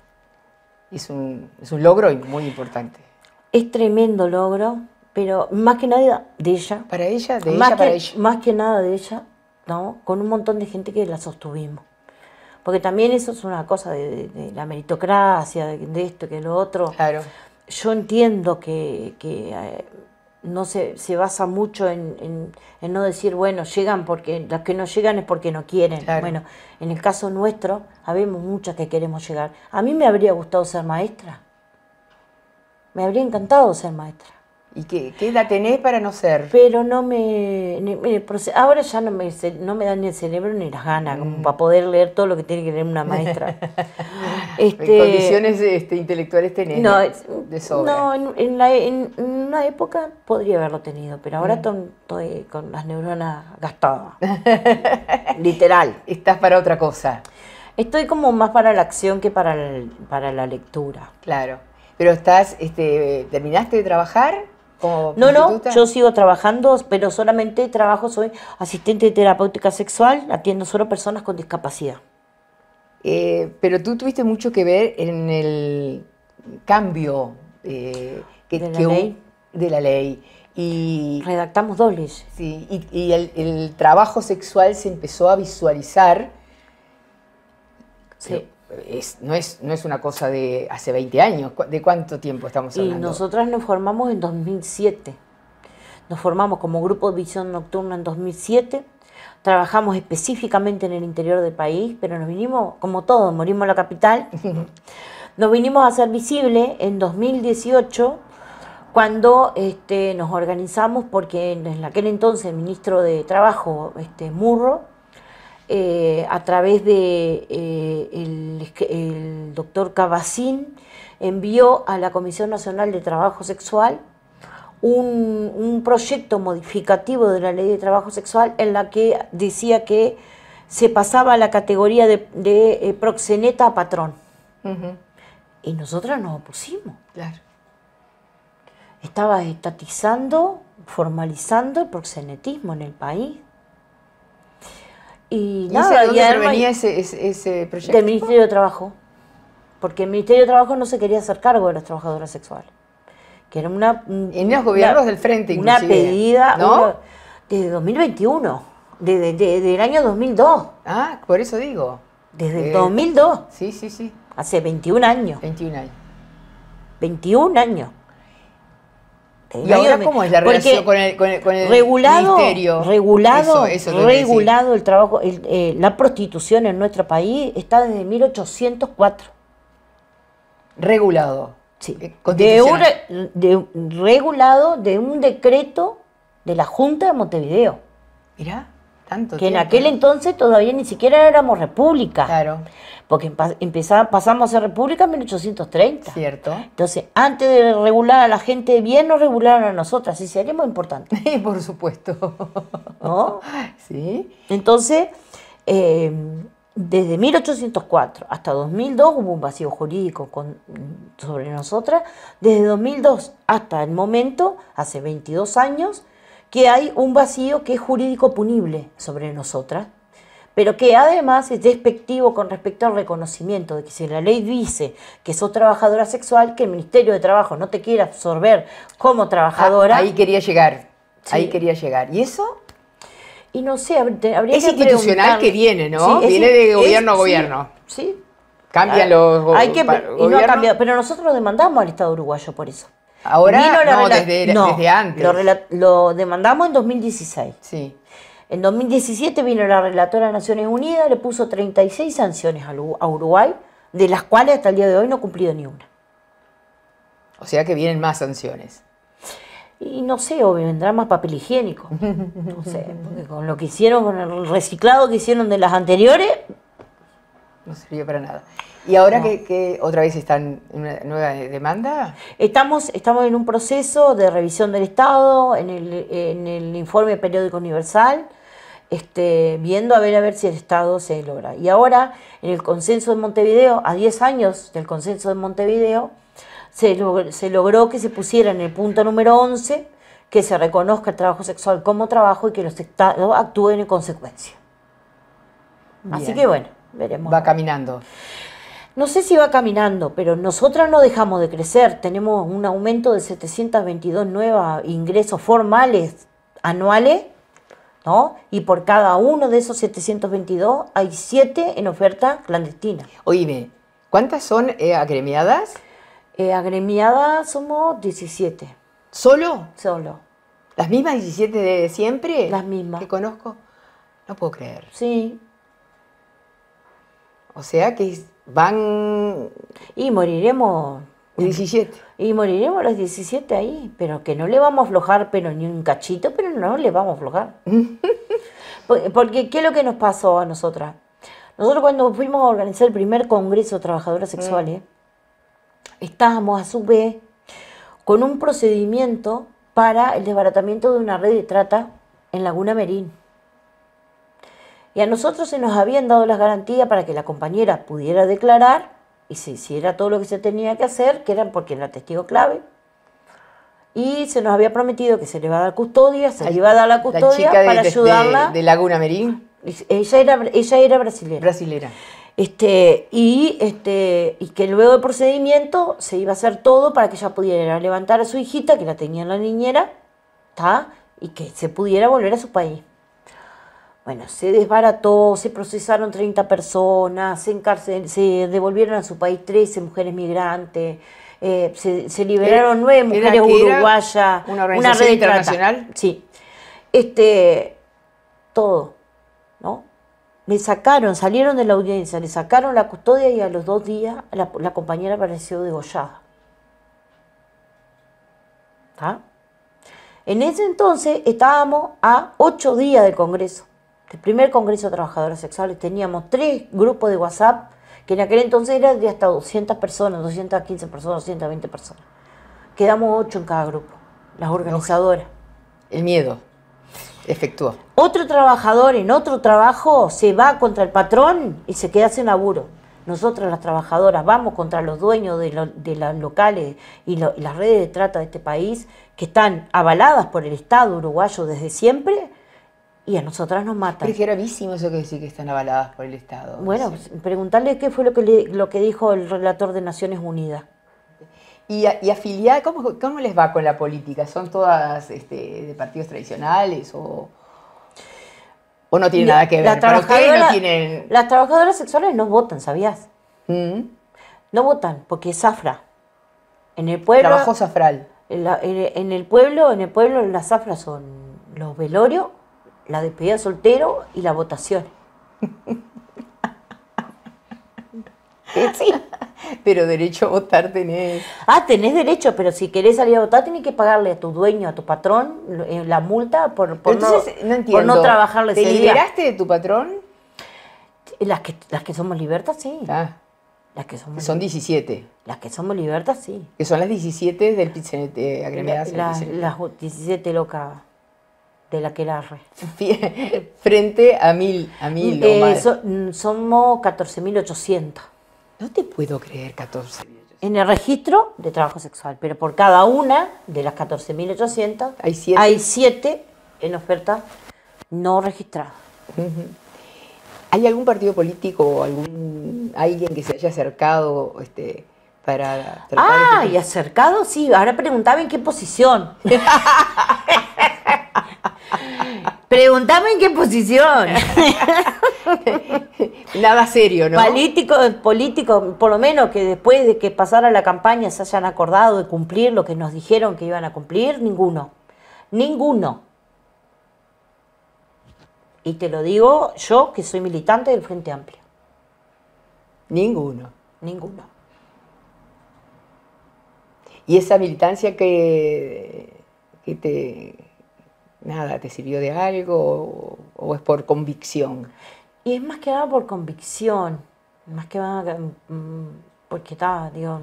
Es un, es un logro muy importante. Es tremendo logro, pero más que nada de ella. Para ella, de más que, para ella. Más que nada de ella, ¿no? Con un montón de gente que la sostuvimos porque también eso es una cosa de, la meritocracia, de, esto, que lo otro. Claro. Yo entiendo que, eh, no se, basa mucho en, no decir, bueno, llegan porque las que no llegan es porque no quieren. Bueno, en el caso nuestro, habemos muchas que queremos llegar. A mí me habría gustado ser maestra. Me habría encantado ser maestra. ¿Y qué, la tenés para no ser? Pero no me. ahora ya no me, no me da ni el cerebro ni las ganas mm. para poder leer todo lo que tiene que leer una maestra. este, condiciones este, intelectuales tenés? No, en, la, en, una época podría haberlo tenido, pero ahora mm. estoy con las neuronas gastadas. Literal. Estás para otra cosa. Estoy como más para la acción que para, para la lectura. Claro. Pero estás, este, ¿terminaste de trabajar? no, no, yo sigo trabajando, pero solamente trabajo, soy asistente de terapéutica sexual, atiendo solo personas con discapacidad. Eh, pero tú tuviste mucho que ver en el cambio eh, que, de, la ley. de la ley. Y, Redactamos dobles. Sí, y, el, trabajo sexual se empezó a visualizar. Sí. Eh, no, es, no es una cosa de hace 20 años. ¿De cuánto tiempo estamos hablando? Y nosotras nos formamos en 2007. Nos formamos como grupo de visión nocturna en 2007. Trabajamos específicamente en el interior del país, pero nos vinimos, como todos, morimos en la capital. nos vinimos a ser visible en 2018 cuando este, nos organizamos porque en aquel entonces el ministro de Trabajo, este, Murro, eh, a través de eh, el, doctor Cavacín, envió a la Comisión Nacional de Trabajo Sexual un, proyecto modificativo de la ley de trabajo sexual en la que decía que se pasaba la categoría de, de eh, proxeneta a patrón. Y nosotras nos opusimos. Claro. Estaba estatizando, formalizando el proxenetismo en el país. Y, ¿Y dónde venía ese, proyecto? Del Ministerio de Trabajo, porque el Ministerio de Trabajo no se quería hacer cargo de las trabajadoras sexuales, que era una... En los gobiernos del frente, inclusive. Una pedida ¿no? desde 2021, desde, el año 2002. Ah, por eso digo. Desde el 2002. Eh, sí, sí, sí. Hace 21 años. 21 años. 21 años. Oh. ¿Y ahora cómo es la relación con el, regulado, Regulado, regulado el trabajo. Eh, la prostitución en nuestro país está desde 1804. Regulado. Sí. Eh, de regulado de un decreto de la Junta de Montevideo. Mirá que en aquel entonces todavía ni siquiera éramos república. Claro. Porque pasamos a ser república en 1830. Cierto. Entonces, antes de regular a la gente bien, nos regularon a nosotras y seremos importantes. Sí, por supuesto. ¿No? Entonces, em, desde 1804 hasta 2002 hubo un vacío jurídico sobre nosotras. Desde 2002 hasta el momento, hace 22 años, que hay un vacío que es jurídico punible sobre nosotras, pero que además es despectivo con respecto al reconocimiento de que si la ley dice que sos trabajadora sexual, que el Ministerio de Trabajo no te quiere absorber como trabajadora. Ah, ahí quería llegar, ahí quería llegar. ¿Y eso? Y no sé, habría Es institucional que viene, ¿no? viene de gobierno a gobierno. sí. cambia ah, los gobiernos. hay que, y no ha cambiado, pero nosotros demandamos al Estado uruguayo por eso. Ahora, no, desde, antes. Lo, demandamos en 2016. Sí. En 2017 vino la relatora de Naciones Unidas, le puso 36 sanciones a Uruguay, de las cuales hasta el día de hoy no ha cumplido ni una. O sea que vienen más sanciones. Y no sé, o vendrá más papel higiénico. No sé, porque con lo que hicieron, con el reciclado que hicieron de las anteriores. No sirvió para nada. ¿Y ahora que, otra vez están en una nueva demanda? Estamos, estamos en un proceso de revisión del Estado, en el, en el informe periódico universal, este, viendo a ver a ver si el Estado se logra. Y ahora, en el consenso de Montevideo, a 10 años del consenso de Montevideo, se, logró que se pusiera en el punto número 11 que se reconozca el trabajo sexual como trabajo y que los estados actúen en consecuencia. Así que bueno, veremos. Va caminando no sé si va caminando, pero nosotras no dejamos de crecer. Tenemos un aumento de 722 nuevos ingresos formales anuales, ¿no? Y por cada uno de esos 722 hay 7 en oferta clandestina. Oíme, ¿cuántas son eh, agremiadas? Eh, agremiadas somos 17. ¿Solo? Solo. ¿Las mismas 17 de siempre? Las mismas. ¿Que conozco? No puedo creer. Sí, o sea que van... Y moriremos... 17. Y moriremos los 17 ahí, pero que no le vamos a aflojar, pero ni un cachito, pero no le vamos a aflojar. Porque, ¿qué es lo que nos pasó a nosotras? Nosotros cuando fuimos a organizar el primer Congreso de Trabajadoras mm. Sexuales, estábamos a su vez con un procedimiento para el desbaratamiento de una red de trata en Laguna Merín y a nosotros se nos habían dado las garantías para que la compañera pudiera declarar y se hiciera todo lo que se tenía que hacer, que eran porque era testigo clave. Y se nos había prometido que se le iba a dar custodia, se le iba a dar la custodia para de, ayudarla. De, de, Laguna Merín. Ella era, ella era brasilera. Brasilera. Este, y, este, y que luego del procedimiento se iba a hacer todo para que ella pudiera levantar a su hijita, que la tenía en la niñera, y que se pudiera volver a su país. Bueno, se desbarató, se procesaron 30 personas, se, se devolvieron a su país 13 mujeres migrantes, eh, se, liberaron eh, nueve mujeres uruguayas, una, red internacional. Sí. Este, todo, ¿no? Me sacaron, salieron de la audiencia, le sacaron la custodia y a los dos días la, compañera apareció degollada. ¿Está? En ese entonces estábamos a ocho días del Congreso el este, primer Congreso de Trabajadores Sexuales, teníamos tres grupos de WhatsApp, que en aquel entonces eran de hasta 200 personas, 215 personas, 220 personas. Quedamos ocho en cada grupo, las organizadoras. El miedo efectuó. Otro trabajador en otro trabajo se va contra el patrón y se queda sin laburo. Nosotras las trabajadoras vamos contra los dueños de, las locales y las redes de trata de este país que están avaladas por el Estado uruguayo desde siempre y a nosotras nos matan. es gravísimo eso que decir que están avaladas por el Estado. Bueno, pues, preguntarle qué fue lo que, lo que dijo el relator de Naciones Unidas. ¿Y, y afiliadas, ¿cómo, les va con la política? ¿Son todas este, de partidos tradicionales o, o no tiene nada que ver? La Las trabajadoras sexuales no votan, ¿sabías? ¿Mm? No votan porque es zafra. En el pueblo. Trabajo zafral. En, el pueblo, en el pueblo las zafras son los velorios la despedida soltero y la votación. sí, pero derecho a votar tenés. Ah, tenés derecho, pero si querés salir a votar tenés que pagarle a tu dueño, a tu patrón, eh, la multa por, no, por no, trabajarle ¿Te liberaste de tu patrón? Las que, las que somos libertas, sí. Ah. Las que somos. Son 17. Las que somos libertas, sí. Que son las 17 del pizzerete agremiadas. las 17 locas de la re Frente a mil, a mil. Eh, mm, somos 14.800. No te puedo creer 14. En el registro de trabajo sexual, pero por cada una de las 14.800 hay hay siete en oferta no registrada. ¿Hay algún partido político o algún alguien que se haya acercado este, para... Ah, este y acercado, sí. Ahora preguntaba en qué posición. Preguntame en qué posición. Nada serio, ¿no? político políticos, por lo menos que después de que pasara la campaña se hayan acordado de cumplir lo que nos dijeron que iban a cumplir, ninguno. Ninguno. Y te lo digo yo, que soy militante del Frente Amplio. Ninguno. Ninguno. Y esa militancia que, que te nada, te sirvió de algo o, es por convicción? Y es más que nada por convicción, más que nada mm, porque está, digo,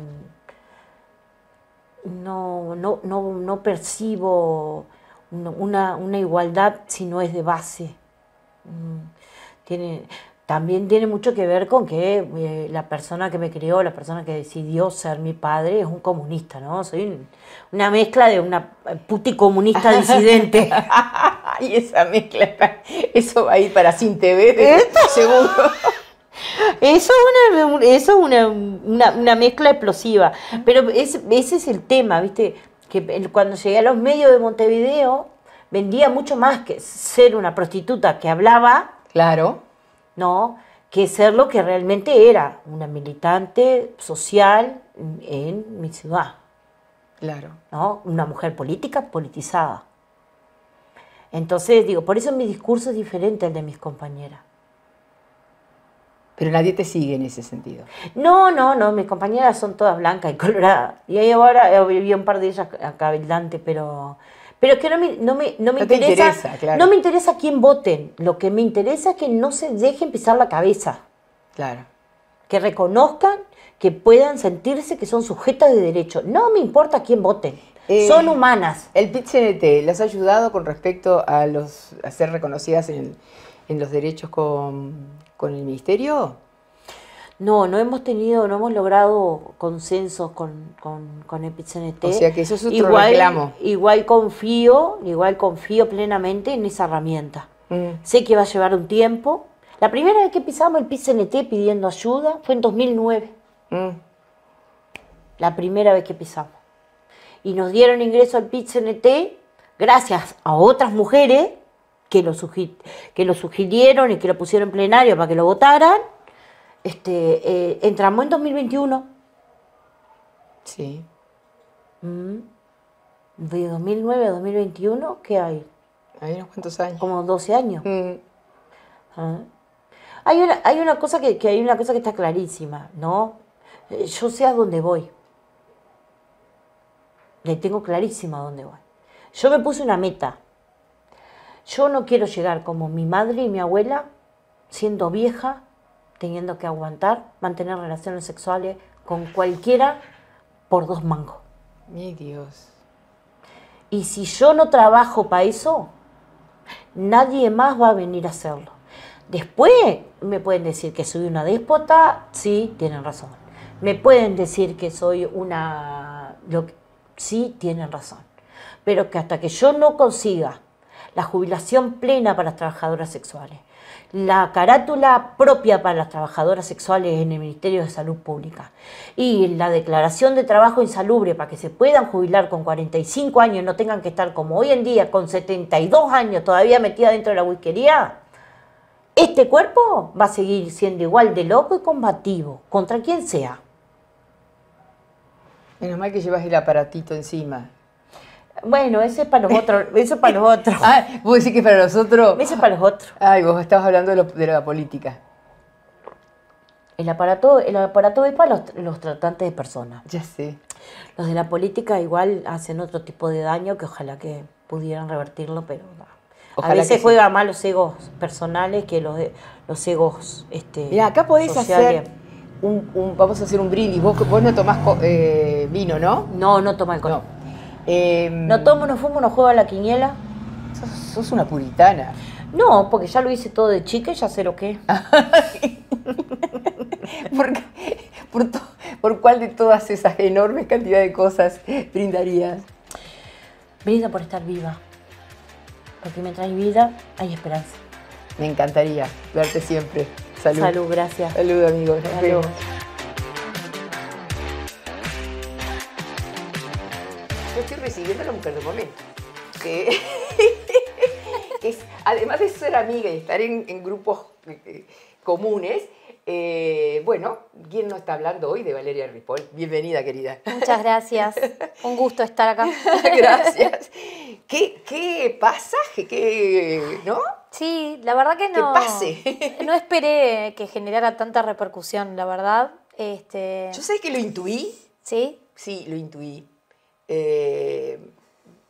no, no, percibo una, una, igualdad si no es de base. Mm, tiene, también tiene mucho que ver con que eh, la persona que me crió, la persona que decidió ser mi padre, es un comunista, ¿no? Soy una mezcla de una eh, puti comunista disidente. y esa mezcla, eso va a ir para Sin TV, seguro. Eso es una, eso una, mezcla explosiva. Pero ese es el tema, ¿viste? Que cuando llegué a los medios de Montevideo, vendía mucho más que ser una prostituta que hablaba. Claro ¿no? que ser lo que realmente era, una militante social en mi ciudad. Claro. ¿no? Una mujer política politizada. Entonces, digo, por eso mi discurso es diferente al de mis compañeras. Pero nadie te sigue en ese sentido. No, no, no, mis compañeras son todas blancas y coloradas. Y ahí ahora eh, viví un par de ellas acá pero pero es que no me, interesa, no me interesa quién voten. Lo que me interesa es que no se dejen pisar la cabeza. Claro. Que reconozcan, que puedan sentirse que son sujetas de derecho. No me importa quién voten. Eh, son humanas. ¿El PIT-CNT las ha ayudado con respecto a, los, ser reconocidas en, los derechos con, con el ministerio? No, no hemos tenido, no hemos logrado consensos con, con, con EpiCNT. O sea que eso es otro igual, reclamo. Igual confío, igual confío plenamente en esa herramienta. Mm. Sé que va a llevar un tiempo. La primera vez que pisamos el PCNT pidiendo ayuda fue en 2009. Mm. La primera vez que pisamos. Y nos dieron ingreso al PCNT gracias a otras mujeres que lo, que lo sugirieron y que lo pusieron en plenario para que lo votaran este, eh, entramos en 2021. Sí. Mm. De 2009 a 2021, ¿qué hay? Hay unos cuantos años. Como 12 años. Mm. Ah. Hay, una, hay, una cosa que, hay una cosa que está clarísima, ¿no? Eh, yo sé a dónde voy. Le tengo clarísima a dónde voy. Yo me puse una meta. Yo no quiero llegar como mi madre y mi abuela, siendo vieja, teniendo que aguantar, mantener relaciones sexuales con cualquiera por dos mangos. Mi Dios. Y si yo no trabajo para eso, nadie más va a venir a hacerlo. Después me pueden decir que soy una déspota, sí, tienen razón. Me pueden decir que soy una... sí, tienen razón. Pero que hasta que yo no consiga la jubilación plena para las trabajadoras sexuales, la carátula propia para las trabajadoras sexuales en el Ministerio de Salud Pública y la declaración de trabajo insalubre para que se puedan jubilar con 45 años y no tengan que estar como hoy en día con 72 años todavía metida dentro de la whiskería, este cuerpo va a seguir siendo igual de loco y combativo contra quien sea. Menos mal que llevas el aparatito encima. Bueno, ese es para nosotros, eso es para nosotros. Ah, vos decís que para nosotros. Eso es para otros Ay, vos estabas hablando de, la política. El aparato, el aparato es para los, tratantes de personas. Ya sé. Los de la política igual hacen otro tipo de daño que ojalá que pudieran revertirlo, pero a veces juega más los egos personales que los, los egos este, Mira, acá podéis hacer un, vamos a hacer un brindis. Vos, vos no tomás eh, vino, ¿no? No, no toma alcohol. No. Em, no tomo, no fumo, no juego a la quiniela. Sos, una puritana. No, porque ya lo hice todo de chica y ya sé lo que por, por, cuál de todas esas enormes cantidades de cosas brindarías? Brinda por estar viva. Porque mientras hay vida, hay esperanza. Me encantaría verte siempre. Salud. Salud, gracias. Salud, amigos. yo estoy recibiendo a la mujer de momento. Que, además de ser amiga y estar en, grupos eh, eh, comunes, eh, bueno, ¿quién no está hablando hoy de Valeria Ripoll? Bienvenida, querida. Muchas gracias. Un gusto estar acá. gracias. ¿Qué, qué pasaje? ¿Qué, ¿No? Sí, la verdad que no. qué pase. No esperé que generara tanta repercusión, la verdad. Este... Yo sé que lo intuí. Sí. Sí, lo intuí. Eh,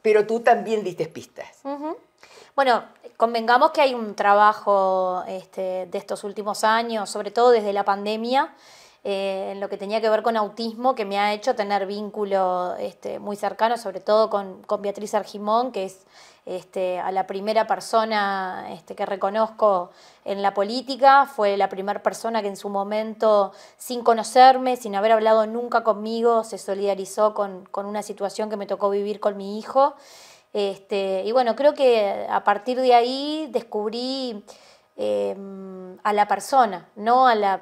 pero tú también diste pistas. Bueno, convengamos que hay un trabajo este, de estos últimos años, sobre todo desde la pandemia, eh, en lo que tenía que ver con autismo, que me ha hecho tener vínculo este, muy cercano, sobre todo con, Beatriz Argimón, que es este, a la primera persona este, que reconozco en la política, fue la primera persona que en su momento, sin conocerme, sin haber hablado nunca conmigo, se solidarizó con, una situación que me tocó vivir con mi hijo. y bueno, creo que a partir de ahí descubrí Em, a la persona, no a la,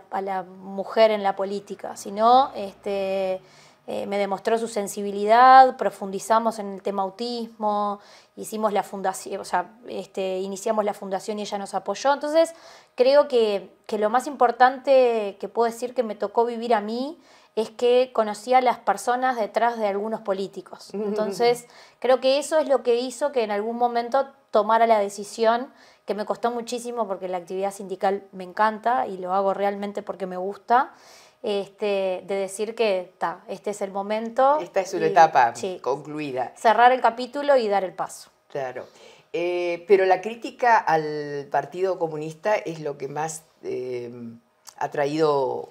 mujer en la política, sino este, eh, me demostró su sensibilidad, profundizamos en el tema autismo, hicimos la fundación, o sea, este, iniciamos la fundación y ella nos apoyó. Entonces, creo que, que lo más importante que puedo decir que me tocó vivir a mí es que conocía a las personas detrás de algunos políticos. Entonces, creo que eso es lo que hizo que en algún momento tomara la decisión que me costó muchísimo porque la actividad sindical me encanta y lo hago realmente porque me gusta. Este, de decir que está, este es el momento. Esta es una etapa concluida. Cerrar el capítulo y dar el paso. Claro. Eh, pero la crítica al Partido Comunista es lo que más eh, ha traído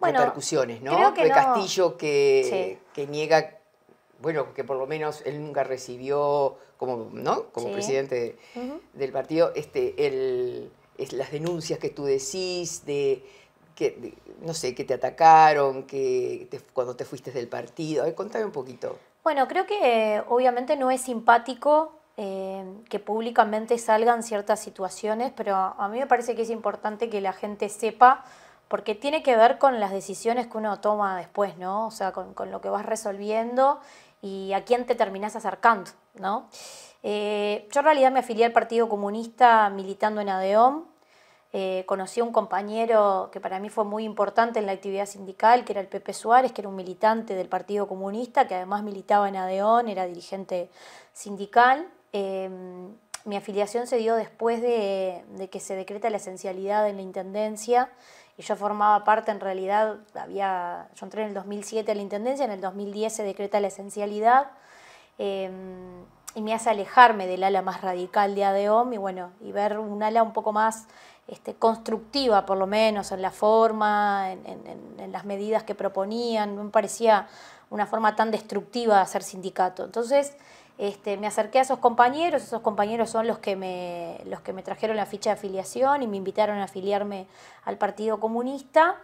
repercusiones, ¿no? Creo que Castillo que niega bueno, que por lo menos él nunca recibió como, ¿no? como presidente del partido, este, las denuncias que tú decís de que, no sé, que te atacaron, que cuando te fuiste del partido. contame un poquito. Bueno, creo que eh, obviamente no es simpático eh, que públicamente salgan ciertas situaciones, pero a mí me parece que es importante que la gente sepa porque tiene que ver con las decisiones que uno toma después, ¿no? O sea, con, con lo que vas resolviendo y a quién te terminás acercando, ¿no? Eh, yo en realidad me afilié al Partido Comunista militando en ADEOM. Eh, conocí a un compañero que para mí fue muy importante en la actividad sindical, que era el Pepe Suárez, que era un militante del Partido Comunista, que además militaba en ADEON, era dirigente sindical. Eh, mi afiliación se dio después de, de que se decreta la esencialidad en la Intendencia y yo formaba parte, en realidad, había, yo entré en el 2007 a la Intendencia, en el 2010 se decreta la esencialidad em, y me hace alejarme del ala más radical de ADOM y bueno, y ver un ala un poco más este, constructiva, por lo menos en la forma, en, en las medidas que proponían, no me parecía una forma tan destructiva de hacer sindicato. Entonces, este, me acerqué a esos compañeros, esos compañeros son los que, me, los que me trajeron la ficha de afiliación y me invitaron a afiliarme al Partido Comunista,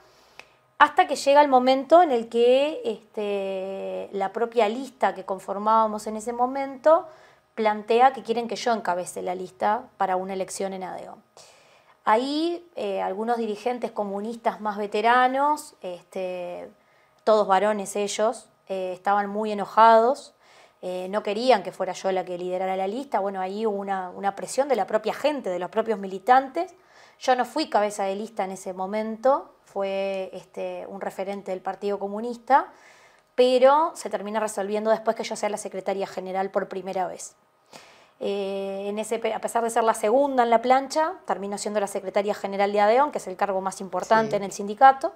hasta que llega el momento en el que este, la propia lista que conformábamos en ese momento plantea que quieren que yo encabece la lista para una elección en ADEO. Ahí eh, algunos dirigentes comunistas más veteranos, este, todos varones ellos, eh, estaban muy enojados eh, no querían que fuera yo la que liderara la lista, bueno, ahí hubo una, presión de la propia gente, de los propios militantes. Yo no fui cabeza de lista en ese momento, fue este, un referente del Partido Comunista, pero se termina resolviendo después que yo sea la secretaria general por primera vez. Eh, en ese, a pesar de ser la segunda en la plancha, termino siendo la secretaria general de ADEON, que es el cargo más importante en el sindicato,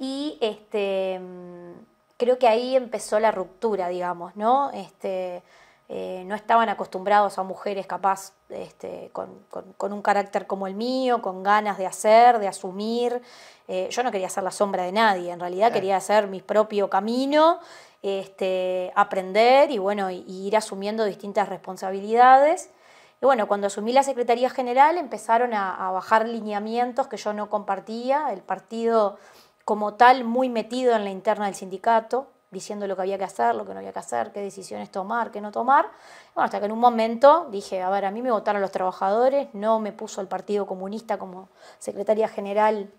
y este, mm, creo que ahí empezó la ruptura, digamos, ¿no? Este, eh, no estaban acostumbrados a mujeres capaz este, con, un carácter como el mío, con ganas de hacer, de asumir. Eh, yo no quería ser la sombra de nadie, en realidad quería hacer mi propio camino, este, aprender y bueno, ir asumiendo distintas responsabilidades. Y bueno, cuando asumí la Secretaría General empezaron a, a bajar lineamientos que yo no compartía. El partido como tal muy metido en la interna del sindicato, diciendo lo que había que hacer, lo que no había que hacer, qué decisiones tomar, qué no tomar. Bueno, hasta que en un momento dije, a ver, a mí me votaron los trabajadores, no me puso el Partido Comunista como secretaria general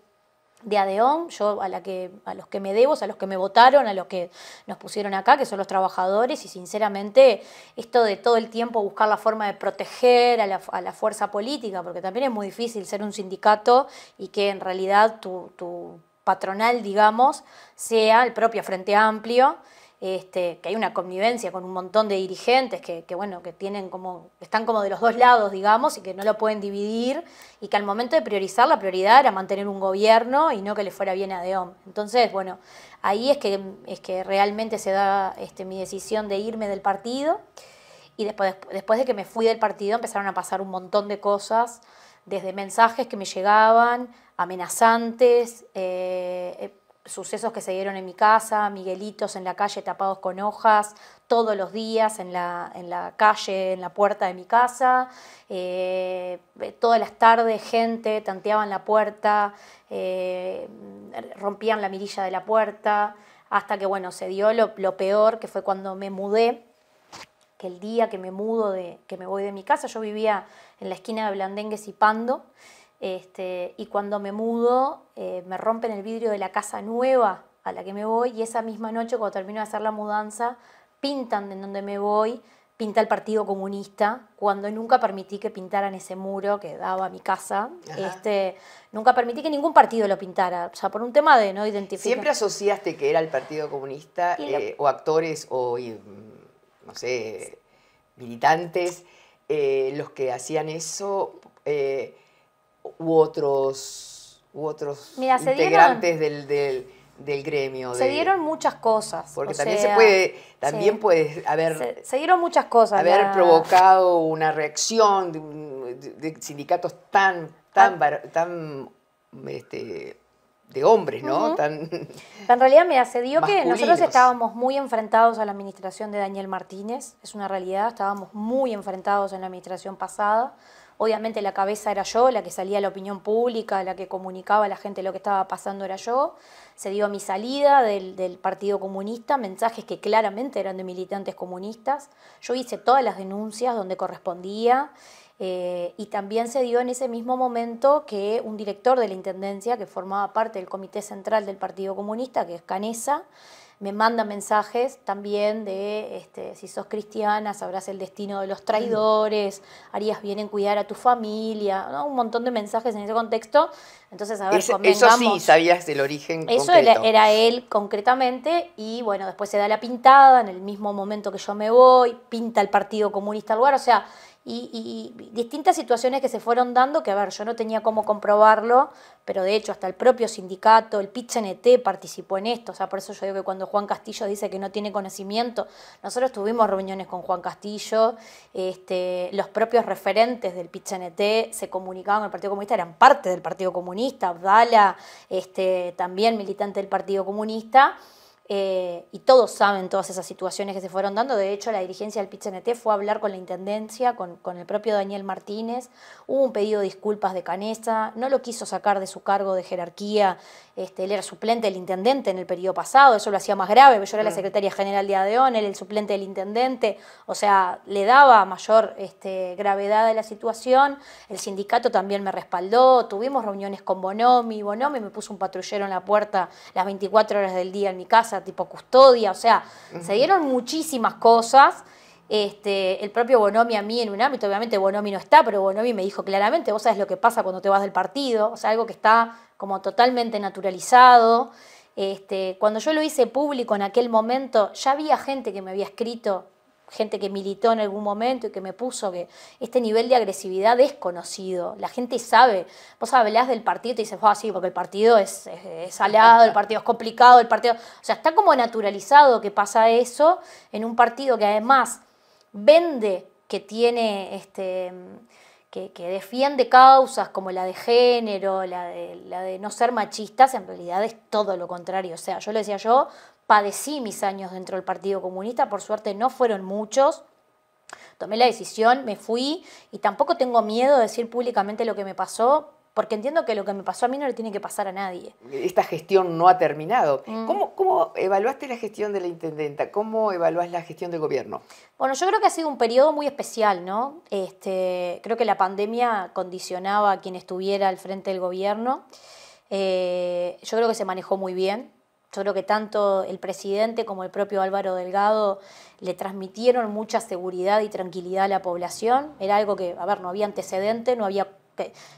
de ADEON, yo a, la que, a los que me debo, a los que me votaron, a los que nos pusieron acá, que son los trabajadores, y sinceramente esto de todo el tiempo buscar la forma de proteger a la, fuerza política, porque también es muy difícil ser un sindicato y que en realidad tu, tu patronal, digamos, sea el propio Frente Amplio, este, que hay una convivencia con un montón de dirigentes que, bueno, que tienen como, están como de los dos lados, digamos, y que no lo pueden dividir, y que al momento de priorizar, la prioridad era mantener un gobierno y no que le fuera bien a Deón. Entonces, bueno, ahí es que, es que realmente se da este, mi decisión de irme del partido, y después, después de que me fui del partido empezaron a pasar un montón de cosas desde mensajes que me llegaban, amenazantes, eh, eh, sucesos que se dieron en mi casa, Miguelitos en la calle tapados con hojas, todos los días en la, calle, en la puerta de mi casa, eh, todas las tardes gente tanteaban la puerta, rompían la mirilla de la puerta, hasta que bueno, se dio lo peor, que fue cuando me mudé que el día que me mudo, de, que me voy de mi casa, yo vivía en la esquina de Blandengues y Pando, este, y cuando me mudo eh, me rompen el vidrio de la casa nueva a la que me voy y esa misma noche cuando termino de hacer la mudanza pintan de donde me voy, pinta el Partido Comunista, cuando nunca permití que pintaran ese muro que daba a mi casa, este, nunca permití que ningún partido lo pintara, o sea, por un tema de no identificar. ¿Siempre asociaste que era el Partido Comunista eh, o actores o... Mm, no sé, militantes, eh, los que hacían eso eh, u otros, u otros integrantes del, del, gremio. Se dieron muchas cosas. Porque también se puede, también puede haber... Se, dieron muchas cosas. Haber provocado una reacción de, sindicatos tan, tan, ah. este, de hombres, ¿no? Tan... En realidad, me asedió que nosotros estábamos muy enfrentados a la administración de Daniel Martínez, es una realidad, estábamos muy enfrentados en la administración pasada. Obviamente la cabeza era yo, la que salía a la opinión pública, la que comunicaba a la gente lo que estaba pasando era yo. Se dio a mi salida del Partido Comunista, mensajes que claramente eran de militantes comunistas. Yo hice todas las denuncias donde correspondía. Eh, y también se dio en ese mismo momento que un director de la Intendencia, que formaba parte del Comité Central del Partido Comunista, que es Canesa, me manda mensajes también de este, si sos cristiana sabrás el destino de los traidores, harías bien en cuidar a tu familia, un montón de mensajes en ese contexto. Entonces, a ver, eso, eso sí, sabías del origen. Eso Era, era, él concretamente y bueno, después se da la pintada en el mismo momento que yo me voy, pinta el Partido Comunista al lugar, o sea, y, distintas situaciones que se fueron dando, que a ver, yo no tenía cómo comprobarlo, pero de hecho hasta el propio sindicato, el PITCNT participó en esto, o sea, por eso yo digo que cuando Juan Castillo dice que no tiene conocimiento, nosotros tuvimos reuniones con Juan Castillo, este, los propios referentes del PITCNT se comunicaban con el Partido Comunista, eran parte del Partido Comunista, Abdala, este, también militante del Partido Comunista, eh, y todos saben todas esas situaciones que se fueron dando. De hecho, la dirigencia del PIT-CNT fue a hablar con la intendencia, con, el propio Daniel Martínez. Hubo un pedido de disculpas de Canesa, no lo quiso sacar de su cargo de jerarquía. Este, él era suplente del intendente en el periodo pasado, eso lo hacía más grave. Yo era la mm. secretaria general de Adeón, él el suplente del intendente. O sea, le daba mayor este, gravedad a la situación. El sindicato también me respaldó. Tuvimos reuniones con Bonomi. Bonomi me puso un patrullero en la puerta las 24 horas del día en mi casa tipo custodia, o sea, se dieron muchísimas cosas. Este, el propio Bonomi a mí en un ámbito, obviamente Bonomi no está, pero Bonomi me dijo claramente, vos sabes lo que pasa cuando te vas del partido, o sea, algo que está como totalmente naturalizado. Este, cuando yo lo hice público en aquel momento, ya había gente que me había escrito gente que militó en algún momento y que me puso que este nivel de agresividad es conocido. La gente sabe. Vos hablás del partido y te dices, ah, sí, porque el partido es, salado, el partido es complicado, el partido. O sea, está como naturalizado que pasa eso en un partido que además vende que tiene este. Que, que defiende causas como la de género, la de, la de no ser machistas, en realidad es todo lo contrario. O sea, yo lo decía yo, padecí mis años dentro del Partido Comunista, por suerte no fueron muchos. Tomé la decisión, me fui y tampoco tengo miedo de decir públicamente lo que me pasó, porque entiendo que lo que me pasó a mí no le tiene que pasar a nadie. Esta gestión no ha terminado. Mm. ¿Cómo, evaluaste la gestión de la intendenta? ¿Cómo evaluás la gestión del gobierno? Bueno, yo creo que ha sido un periodo muy especial, ¿no? Este, creo que la pandemia condicionaba a quien estuviera al frente del gobierno. Eh, yo creo que se manejó muy bien. Yo creo que tanto el presidente como el propio Álvaro Delgado le transmitieron mucha seguridad y tranquilidad a la población. Era algo que, a ver, no había antecedente, no había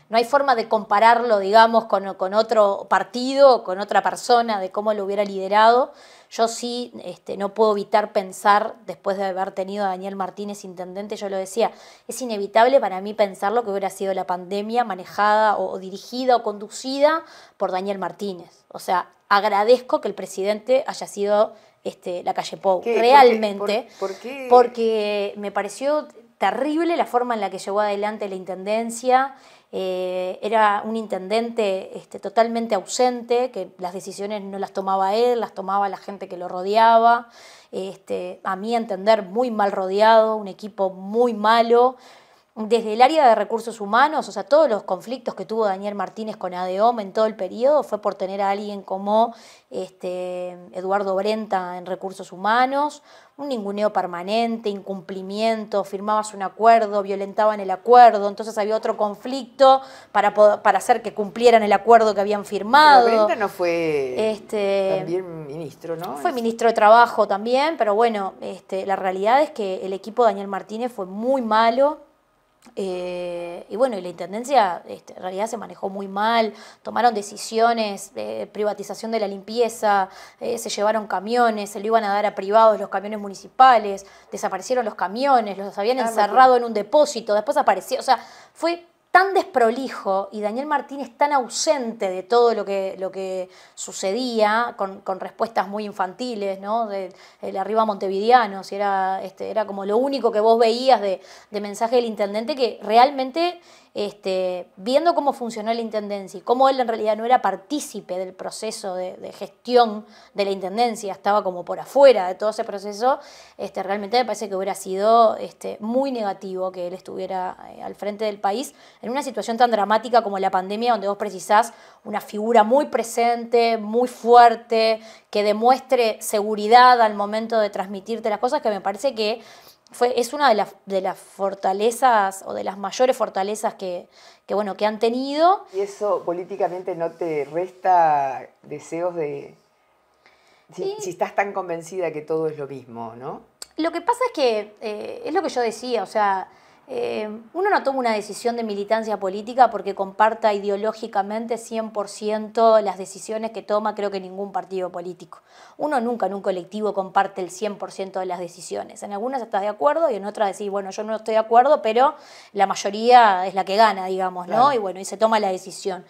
no hay forma de compararlo, digamos, con, con otro partido, con otra persona, de cómo lo hubiera liderado. Yo sí este, no puedo evitar pensar, después de haber tenido a Daniel Martínez intendente, yo lo decía, es inevitable para mí pensar lo que hubiera sido la pandemia manejada o, dirigida o conducida por Daniel Martínez. O sea, agradezco que el presidente haya sido este, la calle Pou, ¿Qué? realmente, ¿Por realmente porque me pareció terrible la forma en la que llevó adelante la intendencia. Eh, era un intendente este, totalmente ausente, que las decisiones no las tomaba él, las tomaba la gente que lo rodeaba, este, a mi entender muy mal rodeado, un equipo muy malo, desde el área de recursos humanos, o sea, todos los conflictos que tuvo Daniel Martínez con ADOM en todo el periodo fue por tener a alguien como este, Eduardo Brenta en recursos humanos, un ninguneo permanente, incumplimiento, firmabas un acuerdo, violentaban el acuerdo, entonces había otro conflicto para, hacer que cumplieran el acuerdo que habían firmado. Brenta no fue este, también ministro, ¿no? Fue ministro de Trabajo también, pero bueno, este, la realidad es que el equipo de Daniel Martínez fue muy malo eh, y bueno, y la Intendencia este, en realidad se manejó muy mal, tomaron decisiones de privatización de la limpieza, eh, se llevaron camiones, se lo iban a dar a privados los camiones municipales, desaparecieron los camiones, los habían ah, encerrado en un depósito, después apareció, o sea, fue tan desprolijo y Daniel Martínez tan ausente de todo lo que, lo que sucedía, con, respuestas muy infantiles, ¿no? De, el arriba montevideano, si era, este, era como lo único que vos veías de, de mensaje del intendente que realmente este, viendo cómo funcionó la Intendencia y cómo él en realidad no era partícipe del proceso de, gestión de la Intendencia, estaba como por afuera de todo ese proceso, este, realmente me parece que hubiera sido este, muy negativo que él estuviera eh, al frente del país en una situación tan dramática como la pandemia, donde vos precisás una figura muy presente, muy fuerte, que demuestre seguridad al momento de transmitirte las cosas, que me parece que es una de las, de las fortalezas o de las mayores fortalezas que, bueno, que han tenido. ¿Y eso políticamente no te resta deseos de... Si, estás tan convencida que todo es lo mismo, ¿no? Lo que pasa es que eh, es lo que yo decía, o sea, eh, uno no toma una decisión de militancia política porque comparta ideológicamente 100% las decisiones que toma, creo que ningún partido político. Uno nunca en un colectivo comparte el 100% de las decisiones. En algunas estás de acuerdo y en otras decís, bueno, yo no estoy de acuerdo, pero la mayoría es la que gana, digamos, ¿no? Y bueno, y se toma la decisión.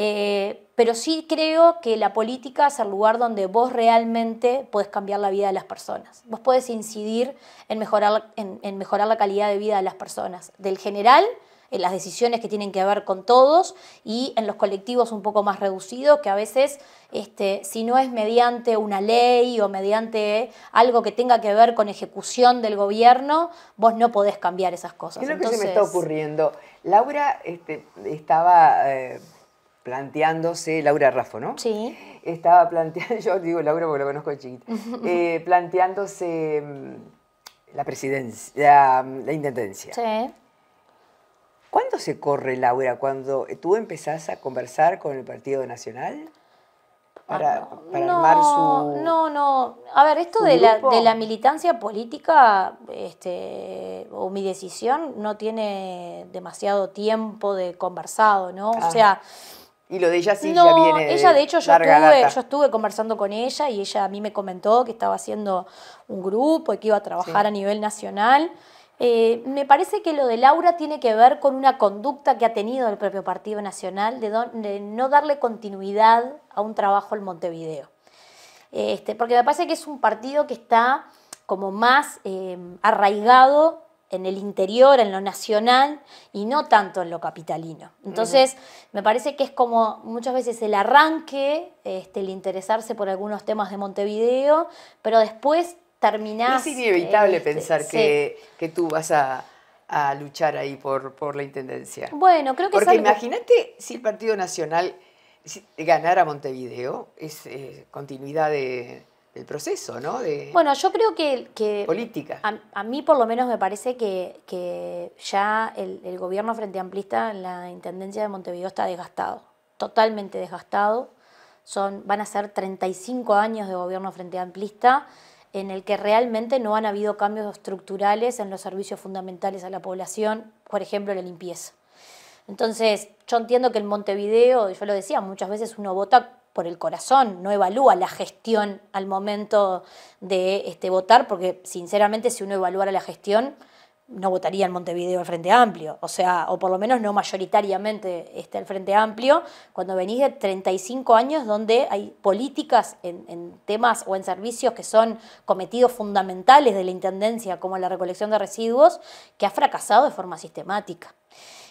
Eh, pero sí creo que la política es el lugar donde vos realmente podés cambiar la vida de las personas. Vos podés incidir en mejorar, en, mejorar la calidad de vida de las personas, del general, en las decisiones que tienen que ver con todos y en los colectivos un poco más reducidos, que a veces, este, si no es mediante una ley o mediante algo que tenga que ver con ejecución del gobierno, vos no podés cambiar esas cosas. es lo que se me está ocurriendo? Laura este, estaba... Eh, planteándose, Laura Raffo, ¿no? Sí. Estaba planteando, yo digo Laura porque la conozco chiquita, eh, planteándose mm, la presidencia, mm, la, intendencia. Sí. ¿Cuándo se corre, Laura? ¿Cuando tú empezás a conversar con el Partido Nacional? Para, ah, para no, armar su. No, no. A ver, esto de la, militancia política este, o mi decisión no tiene demasiado tiempo de conversado, ¿no? O ah. sea, y lo de ella sí ya viene. ella, de hecho, yo estuve, conversando con ella y ella a mí me comentó que estaba haciendo un grupo y que iba a trabajar a nivel nacional. Eh, me parece que lo de Laura tiene que ver con una conducta que ha tenido el propio Partido Nacional de, no darle continuidad a un trabajo al Montevideo. Este, porque me parece que es un partido que está como más eh, arraigado en el interior, en lo nacional y no tanto en lo capitalino. Entonces, me parece que es como muchas veces el arranque, este, el interesarse por algunos temas de Montevideo, pero después terminás... Es inevitable este, pensar que, que, tú vas a, luchar ahí por, por, la Intendencia. Bueno, creo que... Porque imagínate si el Partido Nacional ganara Montevideo, es eh, continuidad de el proceso, ¿no? bueno, yo creo que... política. A, mí por lo menos me parece que, ya el, gobierno frente amplista en la Intendencia de Montevideo está desgastado, totalmente desgastado. Son, van a ser 35 años de gobierno frente amplista en el que realmente no han habido cambios estructurales en los servicios fundamentales a la población, por ejemplo, la limpieza. Entonces, yo entiendo que en Montevideo, yo lo decía, muchas veces uno vota por el corazón, no evalúa la gestión al momento de este, votar, porque sinceramente si uno evaluara la gestión, no votaría en Montevideo al Frente Amplio, o sea, o por lo menos no mayoritariamente este, al el Frente Amplio, cuando venís de 35 años donde hay políticas en, en, temas o en servicios que son cometidos fundamentales de la Intendencia, como la recolección de residuos, que ha fracasado de forma sistemática.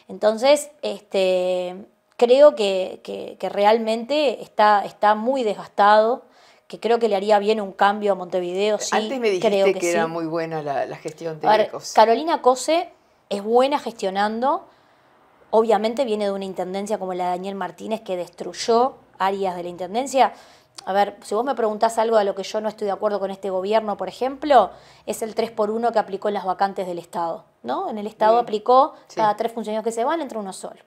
Entonces, este, creo que, realmente está, está muy desgastado que creo que le haría bien un cambio a Montevideo. Sí, Antes me dijiste que, era muy buena la, gestión de Carolina Cose es buena gestionando, obviamente viene de una intendencia como la de Daniel Martínez que destruyó áreas de la intendencia. A ver, si vos me preguntás algo a lo que yo no estoy de acuerdo con este gobierno, por ejemplo, es el 3 por 1 que aplicó en las vacantes del Estado. ¿no? En el Estado aplicó cada tres funcionarios que se van, entre uno solo.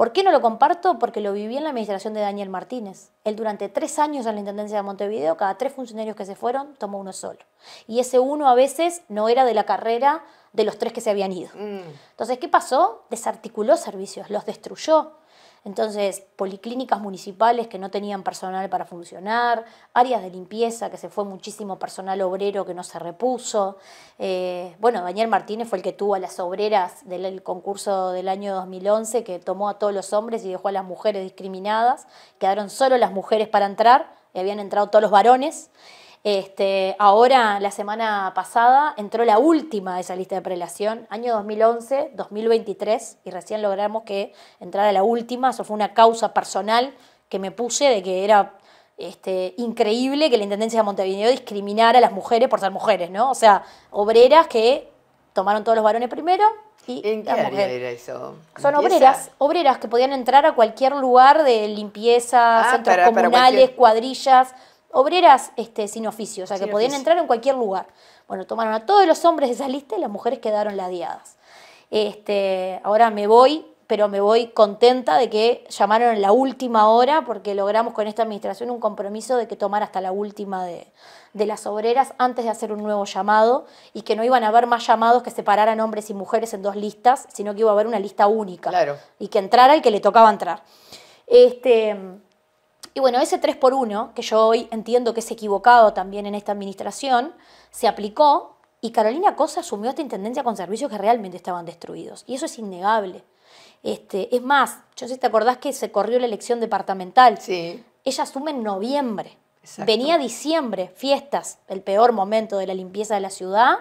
¿Por qué no lo comparto? Porque lo viví en la administración de Daniel Martínez. Él durante tres años en la Intendencia de Montevideo, cada tres funcionarios que se fueron, tomó uno solo. Y ese uno a veces no era de la carrera de los tres que se habían ido. Mm. Entonces, ¿qué pasó? Desarticuló servicios, los destruyó. Entonces, policlínicas municipales que no tenían personal para funcionar, áreas de limpieza que se fue muchísimo personal obrero que no se repuso. Eh, bueno, Daniel Martínez fue el que tuvo a las obreras del concurso del año 2011, que tomó a todos los hombres y dejó a las mujeres discriminadas. Quedaron solo las mujeres para entrar, y habían entrado todos los varones. Este, ahora, la semana pasada, entró la última de esa lista de prelación, año 2011, 2023, y recién logramos que entrara la última. Eso fue una causa personal que me puse de que era este, increíble que la Intendencia de Montevideo discriminara a las mujeres por ser mujeres, ¿no? O sea, obreras que tomaron todos los varones primero y ¿En qué área eso? Son obreras, obreras que podían entrar a cualquier lugar de limpieza, ah, centros comunales, cuadrillas, obreras este, sin oficio, o sea, que podían entrar en cualquier lugar. Bueno, tomaron a todos los hombres de esa lista y las mujeres quedaron ladeadas. Este, ahora me voy, pero me voy contenta de que llamaron en la última hora porque logramos con esta administración un compromiso de que tomar hasta la última de, de las obreras antes de hacer un nuevo llamado y que no iban a haber más llamados que separaran hombres y mujeres en dos listas, sino que iba a haber una lista única claro. y que entrara el que le tocaba entrar. Este, y bueno, ese 3 por 1 que yo hoy entiendo que es equivocado también en esta administración, se aplicó y Carolina Cosa asumió esta intendencia con servicios que realmente estaban destruidos. Y eso es innegable. Este, es más, yo sé si te acordás que se corrió la elección departamental. Sí. Ella asume en noviembre. Venía diciembre, fiestas, el peor momento de la limpieza de la ciudad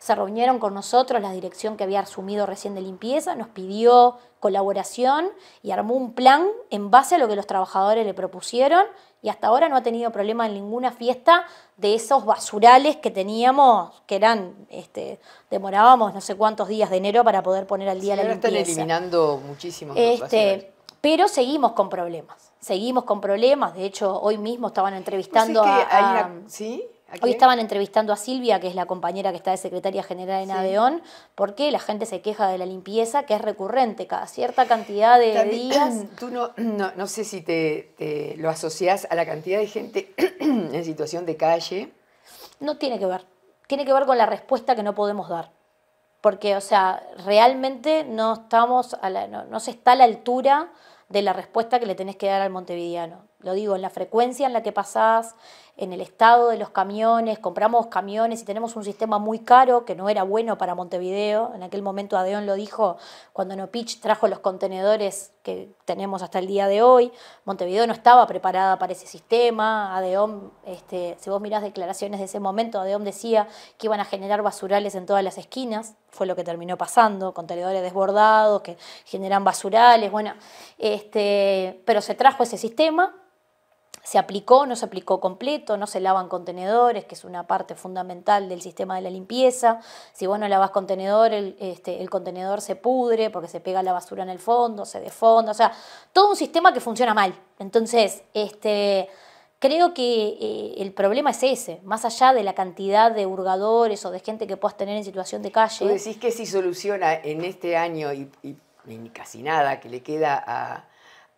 se reunieron con nosotros, la dirección que había asumido recién de limpieza, nos pidió colaboración y armó un plan en base a lo que los trabajadores le propusieron y hasta ahora no ha tenido problema en ninguna fiesta de esos basurales que teníamos, que eran, este, demorábamos no sé cuántos días de enero para poder poner al día la limpieza. eliminando muchísimos este, Pero seguimos con problemas, seguimos con problemas, de hecho hoy mismo estaban entrevistando a, Hoy estaban entrevistando a Silvia, que es la compañera que está de secretaria general en sí. porque la gente se queja de la limpieza, que es recurrente, cada cierta cantidad de días. Tú no, no, sé si te, lo asociás a la cantidad de gente en situación de calle. No tiene que ver. Tiene que ver con la respuesta que no podemos dar. Porque, o sea, realmente no estamos a la, no, no se está a la altura de la respuesta que le tenés que dar al montevideano. Lo digo, en la frecuencia en la que pasás, en el estado de los camiones, compramos camiones y tenemos un sistema muy caro que no era bueno para Montevideo. En aquel momento Adeón lo dijo cuando Nopich trajo los contenedores que tenemos hasta el día de hoy. Montevideo no estaba preparada para ese sistema. Adeón, este, si vos mirás declaraciones de ese momento, Adeón decía que iban a generar basurales en todas las esquinas. Fue lo que terminó pasando, contenedores desbordados que generan basurales. Bueno, este, pero se trajo ese sistema se aplicó, no se aplicó completo, no se lavan contenedores, que es una parte fundamental del sistema de la limpieza. Si vos no lavas contenedor, el, este, contenedor se pudre porque se pega la basura en el fondo, se defonda, o sea, todo un sistema que funciona mal. Entonces, este, creo que eh, el problema es ese, más allá de la cantidad de hurgadores o de gente que puedas tener en situación de calle. ¿Vos decís que si soluciona en este año y casi nada que le queda a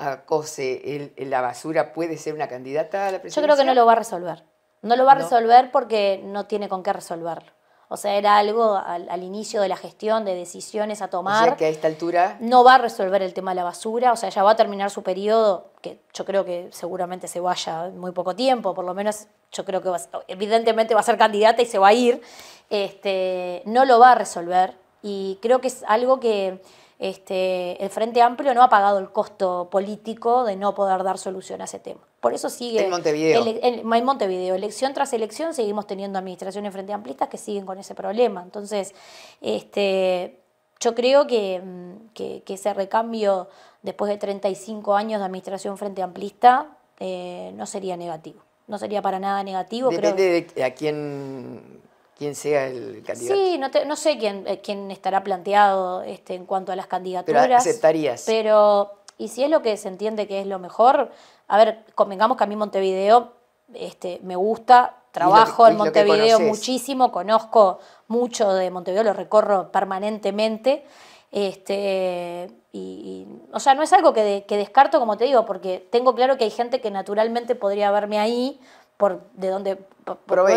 acose la basura puede ser una candidata a la presidencia? Yo creo que no lo va a resolver. No lo va a resolver porque no tiene con qué resolverlo. O sea, era algo al, inicio de la gestión, de decisiones a tomar. O que a esta altura. No va a resolver el tema de la basura, o sea, ya va a terminar su periodo, que yo creo que seguramente se vaya muy poco tiempo, por lo menos yo creo que evidentemente va a ser candidata y se va a ir. Este, no lo va a resolver y creo que es algo que este, el Frente Amplio no ha pagado el costo político de no poder dar solución a ese tema. Por eso sigue... En Montevideo. en Montevideo, elección tras elección, seguimos teniendo administraciones Frente Amplistas que siguen con ese problema. Entonces, este, yo creo que, mm, ese recambio después de 35 años de administración Frente Amplista eh, no sería negativo. No sería para nada negativo. Depende de a quién quién sea el candidato. Sí, no, sé eh, quién, estará planteado este, en cuanto a las candidaturas. Pero aceptarías. Pero, y si es lo que se entiende que es lo mejor, a ver, convengamos que a mí Montevideo este, me gusta, trabajo en Montevideo muchísimo, conozco mucho de Montevideo, lo recorro permanentemente. Este, y, o sea, no es algo que, que descarto, como te digo, porque tengo claro que hay gente que naturalmente podría verme ahí, por, de donde,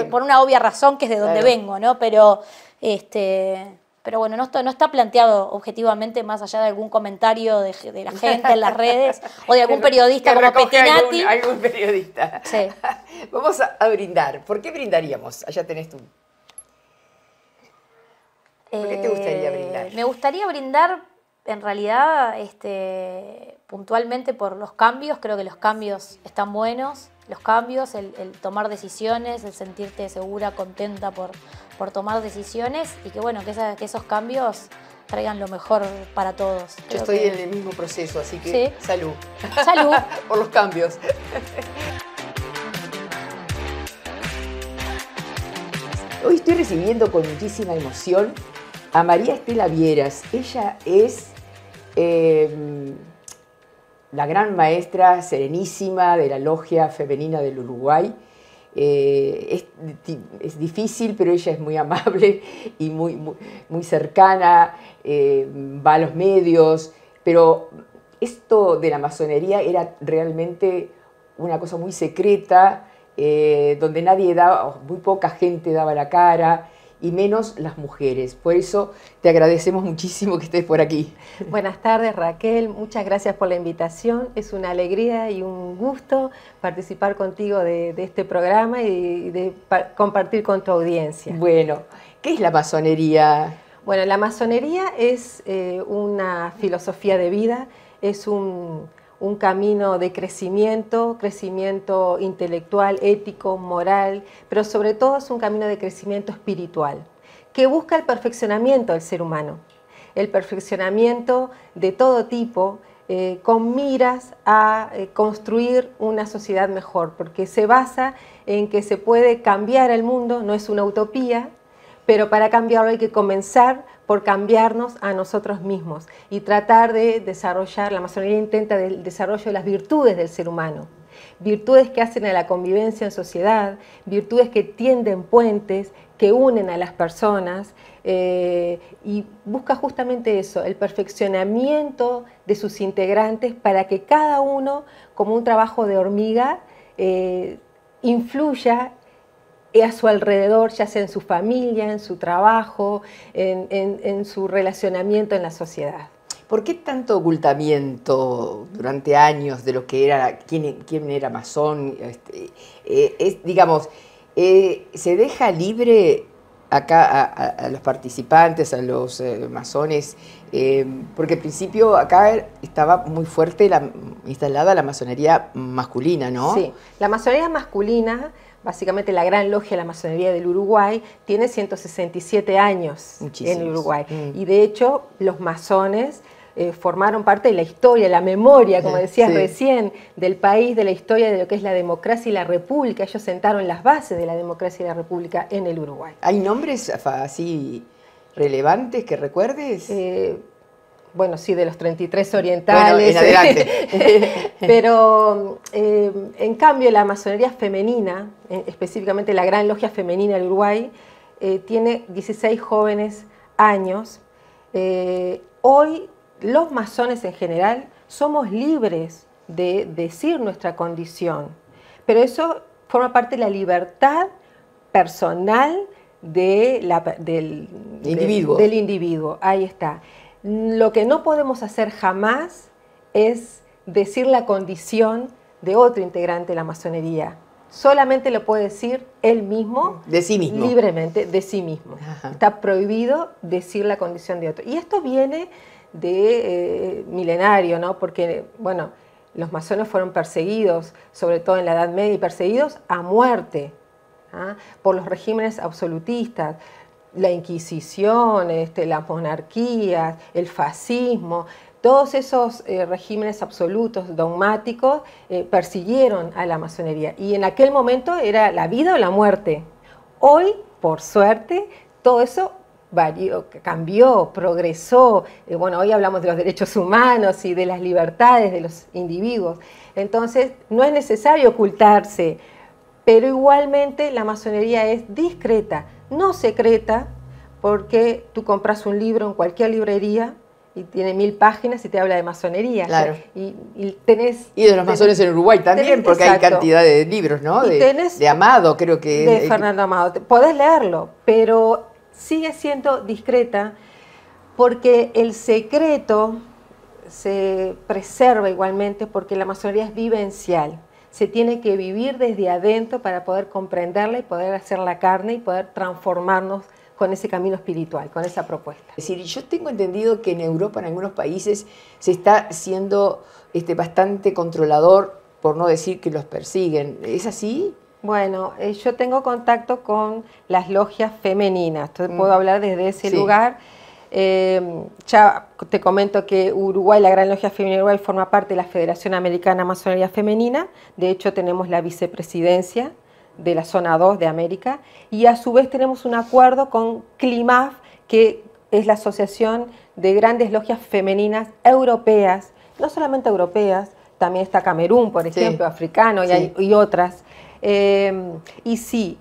por, una obvia razón que es de donde vengo, ¿no? Pero, este, pero bueno, no está, no está planteado objetivamente más allá de algún comentario de, la gente en las redes o de algún periodista como Petinati. Algún, periodista. Vamos a, brindar. ¿Por qué brindaríamos? Allá tenés tú. ¿Por qué te gustaría brindar? Eh, me gustaría brindar, en realidad, este, puntualmente por los cambios. Creo que los cambios están buenos los cambios, el, tomar decisiones, el sentirte segura, contenta por, por tomar decisiones y que bueno, que, esos cambios traigan lo mejor para todos. Yo estoy en el mismo proceso, así que salud. Salud. por los cambios. Hoy estoy recibiendo con muchísima emoción a María Estela Vieras. Ella es... Eh, la gran maestra serenísima de la logia femenina del Uruguay. Eh, es, difícil, pero ella es muy amable y muy, muy, cercana, eh, va a los medios, pero esto de la masonería era realmente una cosa muy secreta, eh, donde nadie daba, muy poca gente daba la cara, y menos las mujeres. Por eso te agradecemos muchísimo que estés por aquí. Buenas tardes Raquel, muchas gracias por la invitación. Es una alegría y un gusto participar contigo de, este programa y de compartir con tu audiencia. Bueno, ¿qué es la masonería? Bueno, la masonería es eh, una filosofía de vida, es un un camino de crecimiento, crecimiento intelectual, ético, moral, pero sobre todo es un camino de crecimiento espiritual, que busca el perfeccionamiento del ser humano, el perfeccionamiento de todo tipo, eh, con miras a eh, construir una sociedad mejor, porque se basa en que se puede cambiar el mundo, no es una utopía, pero para cambiarlo hay que comenzar por cambiarnos a nosotros mismos y tratar de desarrollar, la masonería intenta el desarrollo de las virtudes del ser humano, virtudes que hacen a la convivencia en sociedad, virtudes que tienden puentes, que unen a las personas eh, y busca justamente eso, el perfeccionamiento de sus integrantes para que cada uno, como un trabajo de hormiga, eh, influya eh, a su alrededor, ya sea en su familia, en su trabajo, en, su relacionamiento en la sociedad. ¿Por qué tanto ocultamiento durante años de lo que era, quién, quién era masón? Este, eh, digamos, eh, ¿se deja libre acá a, los participantes, a los masones, porque al principio acá estaba muy fuerte instalada la masonería masculina, ¿no? Sí, la masonería masculina básicamente la gran logia de la masonería del Uruguay, tiene 167 años en Uruguay. Mm. Y de hecho, los masones eh, formaron parte de la historia, la memoria, como decías recién, del país, de la historia de lo que es la democracia y la república. Ellos sentaron las bases de la democracia y la república en el Uruguay. ¿Hay nombres así relevantes que recuerdes? Eh, bueno, sí, de los 33 orientales. en adelante. pero eh, en cambio la masonería femenina, eh, específicamente la Gran Logia Femenina del Uruguay, eh, tiene 16 jóvenes años. hoy los masones en general somos libres de decir nuestra condición, pero eso forma parte de la libertad personal del individuo. Ahí está. Lo que no podemos hacer jamás es decir la condición de otro integrante de la masonería. Solamente lo puede decir él mismo. De sí mismo. Libremente, de sí mismo. Está prohibido decir la condición de otro. Y esto viene de eh, milenario, ¿no? Porque, bueno, los masones fueron perseguidos, sobre todo en la Edad Media, y perseguidos a muerte ¿ah? por los regímenes absolutistas la Inquisición, la este, las monarquías, el fascismo, todos esos eh, regímenes absolutos, dogmáticos, eh, persiguieron a la masonería. Y en aquel momento era la vida o la muerte. Hoy, por suerte, todo eso cambió, progresó. Eh, bueno, hoy hablamos de los derechos humanos y de las libertades de los individuos. Entonces, no es necesario ocultarse, pero igualmente la masonería es discreta no secreta, porque tú compras un libro en cualquier librería y tiene mil páginas y te habla de masonería. Y, de los masones en Uruguay también, porque hay cantidad de libros, ¿no? De, de, Amado, creo que... De Fernando Amado. Podés leerlo, pero sigue siendo discreta porque el secreto se preserva igualmente porque la masonería es vivencial se tiene que vivir desde adentro para poder comprenderla y poder hacer la carne y poder transformarnos con ese camino espiritual, con esa propuesta. Es decir, yo tengo entendido que en Europa, en algunos países, se está siendo este, bastante controlador, por no decir que los persiguen. ¿Es así? Bueno, eh, yo tengo contacto con las logias femeninas, entonces mm. puedo hablar desde ese lugar eh, ya te comento que Uruguay, la Gran Logia Femenina Uruguay, forma parte de la Federación Americana Masonería Femenina. De hecho, tenemos la vicepresidencia de la zona 2 de América y a su vez tenemos un acuerdo con CLIMAF, que es la Asociación de Grandes Logias Femeninas Europeas, no solamente europeas, también está Camerún, por ejemplo, africano y, otras. Eh, y sí,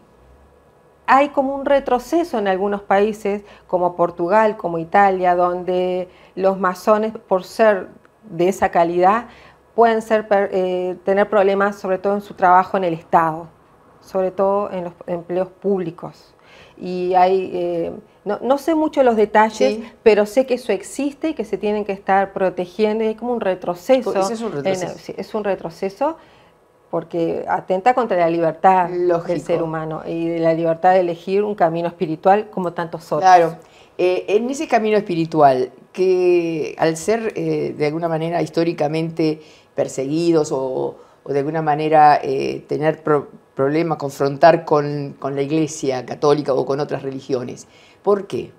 hay como un retroceso en algunos países, como Portugal, como Italia, donde los masones, por ser de esa calidad, pueden ser, eh, tener problemas, sobre todo en su trabajo en el Estado, sobre todo en los empleos públicos. Y hay, eh, no, sé mucho los detalles, pero sé que eso existe y que se tienen que estar protegiendo y hay como un retroceso. es un retroceso? es un retroceso porque atenta contra la libertad del ser humano y de la libertad de elegir un camino espiritual como tantos otros. Claro. Eh, en ese camino espiritual, que al ser eh, de alguna manera históricamente perseguidos o, de alguna manera eh, tener problemas, confrontar con, con la iglesia católica o con otras religiones, ¿por qué?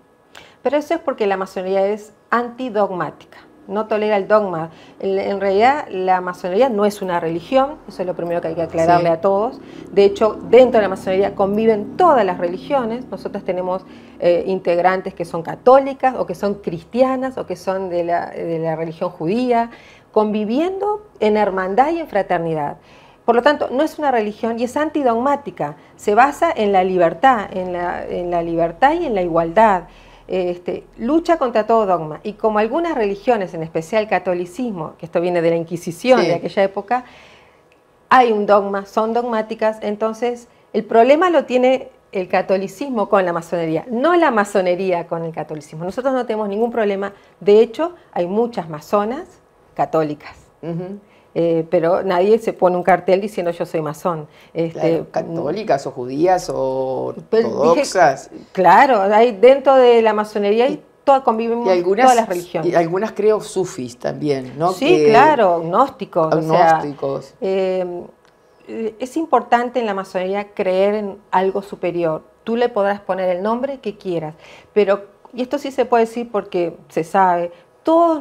Pero eso es porque la masonería es antidogmática no tolera el dogma. En, realidad la masonería no es una religión, eso es lo primero que hay que aclararle a todos. De hecho, dentro de la masonería conviven todas las religiones. Nosotros tenemos eh, integrantes que son católicas o que son cristianas o que son de la, religión judía, conviviendo en hermandad y en fraternidad. Por lo tanto, no es una religión y es antidogmática. Se basa en la libertad, en la, en la libertad y en la igualdad este, lucha contra todo dogma. Y como algunas religiones, en especial el catolicismo, que esto viene de la Inquisición de aquella época, hay un dogma, son dogmáticas, entonces el problema lo tiene el catolicismo con la masonería, no la masonería con el catolicismo. Nosotros no tenemos ningún problema, de hecho hay muchas masonas católicas. Eh, pero nadie se pone un cartel diciendo yo soy masón. Este, católicas o judías o pues, ortodoxas. claro, hay, dentro de la masonería hay todas convivimos y algunas, todas las religiones. Y algunas creo sufis también, ¿no? Sí, claro, gnósticos. Em, es importante en la masonería creer en algo superior. Tú le podrás poner el nombre que quieras, pero, y esto sí se puede decir porque se sabe,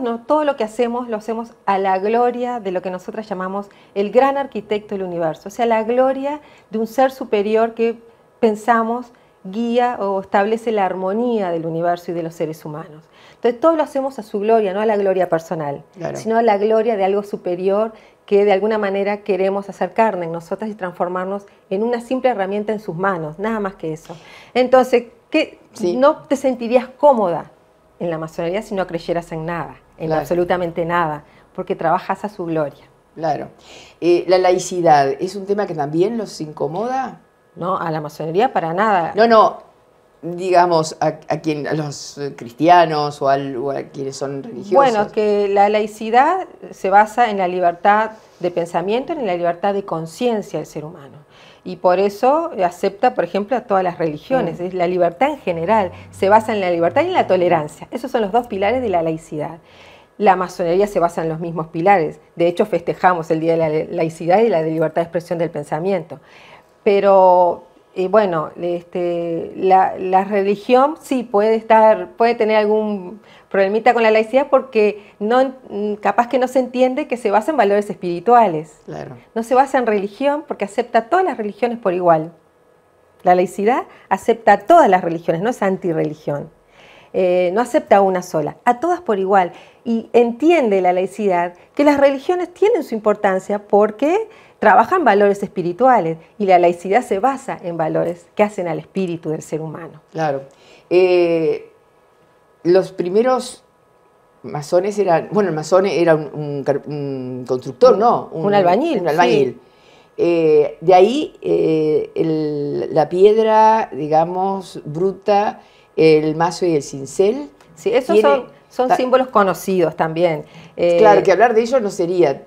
no, todo lo que hacemos lo hacemos a la gloria de lo que nosotras llamamos el gran arquitecto del universo, o sea, la gloria de un ser superior que pensamos guía o establece la armonía del universo y de los seres humanos. Entonces, todo lo hacemos a su gloria, no a la gloria personal, sino a la gloria de algo superior que de alguna manera queremos hacer carne en nosotras y transformarnos en una simple herramienta en sus manos, nada más que eso. Entonces, no te sentirías cómoda en la masonería si no creyeras en nada, en absolutamente nada, porque trabajas a su gloria. Claro. Eh, la laicidad, ¿es un tema que también los incomoda? No, a la masonería para nada. No, no, digamos, a, a, quien, a los eh, cristianos o, o, a quienes son religiosos? Bueno, que la laicidad se basa en la libertad de pensamiento, en la libertad de conciencia del ser humano y por eso acepta, por ejemplo, a todas las religiones. Es la libertad en general se basa en la libertad y en la tolerancia. Esos son los dos pilares de la laicidad. La masonería se basa en los mismos pilares. De hecho, festejamos el Día de la Laicidad y la de libertad de expresión del pensamiento. Pero eh, bueno, este, la, la, religión sí puede estar, puede tener algún problemita con la laicidad porque no, mm, capaz que no se entiende que se basa en valores espirituales. No se basa en religión porque acepta todas las religiones por igual. La laicidad acepta todas las religiones, no es antirreligión. Eh, no acepta una sola, a todas por igual. Y entiende la laicidad que las religiones tienen su importancia porque trabajan valores espirituales y la laicidad se basa en valores que hacen al espíritu del ser humano. Claro. Eh, los primeros masones eran, bueno, el masón era un, constructor, ¿no? Un, albañil. Un albañil. Eh, de ahí eh, la piedra, digamos, bruta, el mazo y el cincel. Sí, esos son, símbolos conocidos también. Eh, claro, que hablar de ellos no sería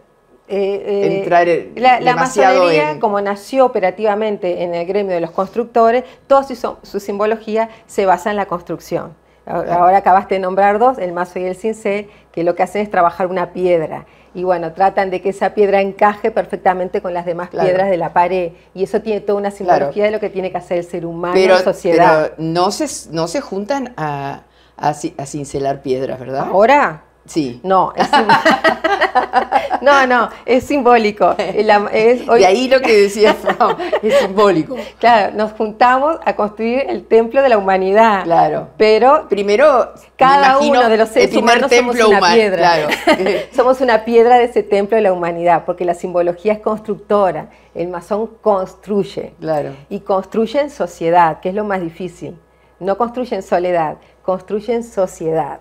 entrar en La, masonería, como nació operativamente en el gremio de los constructores, toda su simbología se basa en la construcción. Ahora acabaste de nombrar dos, el mazo y el cincel, que lo que hacen es trabajar una piedra. Y bueno, tratan de que esa piedra encaje perfectamente con las demás piedras de la pared. Y eso tiene toda una simbología de lo que tiene que hacer el ser humano pero, la sociedad. Pero no se, no se juntan a, a, cincelar piedras, ¿verdad? Ahora, Sí. No, no, no, es simbólico. La, De ahí lo que decía es simbólico. Claro, nos juntamos a construir el templo de la humanidad. Claro. Pero primero, cada uno de los siete, es somos una piedra. somos una piedra de ese templo de la humanidad, porque la simbología es constructora. El masón construye. Claro. Y construye en sociedad, que es lo más difícil. No construye en soledad, construye en sociedad.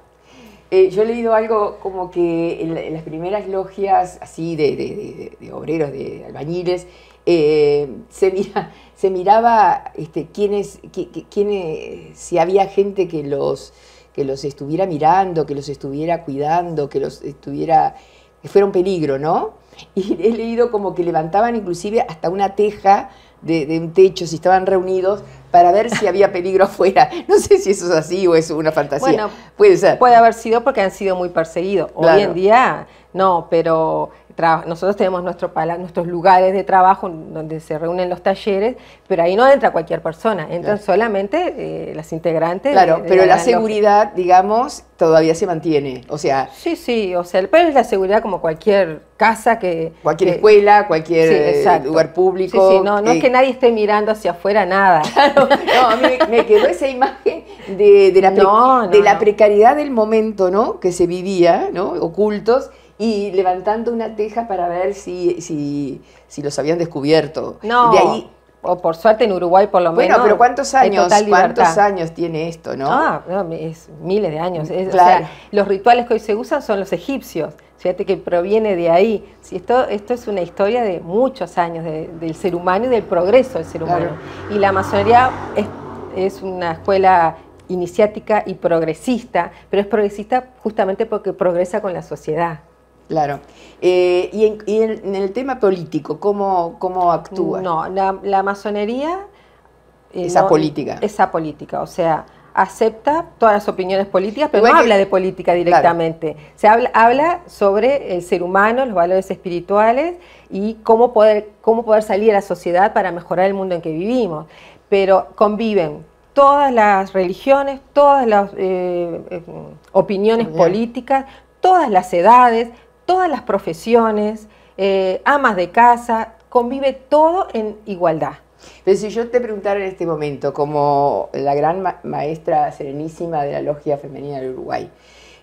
Eh, yo he leído algo como que en, las primeras logias así de, obreros, de albañiles, eh, se, miraba este, quién, si había gente que los, que los estuviera mirando, que los estuviera cuidando, que los estuviera, que fuera un peligro, ¿no? Y he leído como que levantaban inclusive hasta una teja de, un techo, si estaban reunidos, para ver si había peligro afuera. No sé si eso es así o es una fantasía. Bueno, puede ser. Puede haber sido porque han sido muy perseguidos. Hoy en día, no, pero nosotros tenemos nuestro nuestros lugares de trabajo donde se reúnen los talleres, pero ahí no entra cualquier persona, entran solamente eh, las integrantes. Claro, pero la, seguridad, digamos, todavía se mantiene, o sea... Sí, sí, o sea, el es la seguridad como cualquier casa que... Cualquier escuela, cualquier eh, lugar público. Sí, no, es eh, que nadie esté mirando hacia afuera nada. Claro, no, me, quedó esa imagen de, la, de la precariedad del momento, ¿no? Que se vivía, ¿no? Ocultos y levantando una teja para ver si, si, los habían descubierto. No. De ahí, o por suerte en Uruguay por lo menos. Bueno, pero ¿cuántos años, ¿cuántos años tiene esto, no? Ah, no, es miles de años. los rituales que hoy se usan son los egipcios. Fíjate que proviene de ahí. Si esto, esto es una historia de muchos años del ser humano y del progreso del ser humano. Y la masonería es, es una escuela iniciática y progresista, pero es progresista justamente porque progresa con la sociedad. Claro. Eh, y, en, el tema político, ¿cómo, cómo actúa? No, la, masonería... Eh, esa política. Esa política, o sea, acepta todas las opiniones políticas, pero no habla de política directamente. Se habla, habla, sobre el ser humano, los valores espirituales y cómo poder, cómo poder salir a la sociedad para mejorar el mundo en que vivimos. Pero conviven todas las religiones, todas las eh, opiniones políticas, todas las edades, todas las profesiones, eh, amas de casa, convive todo en igualdad. Pero si yo te preguntara en este momento, como la gran maestra serenísima de la Logia Femenina del Uruguay,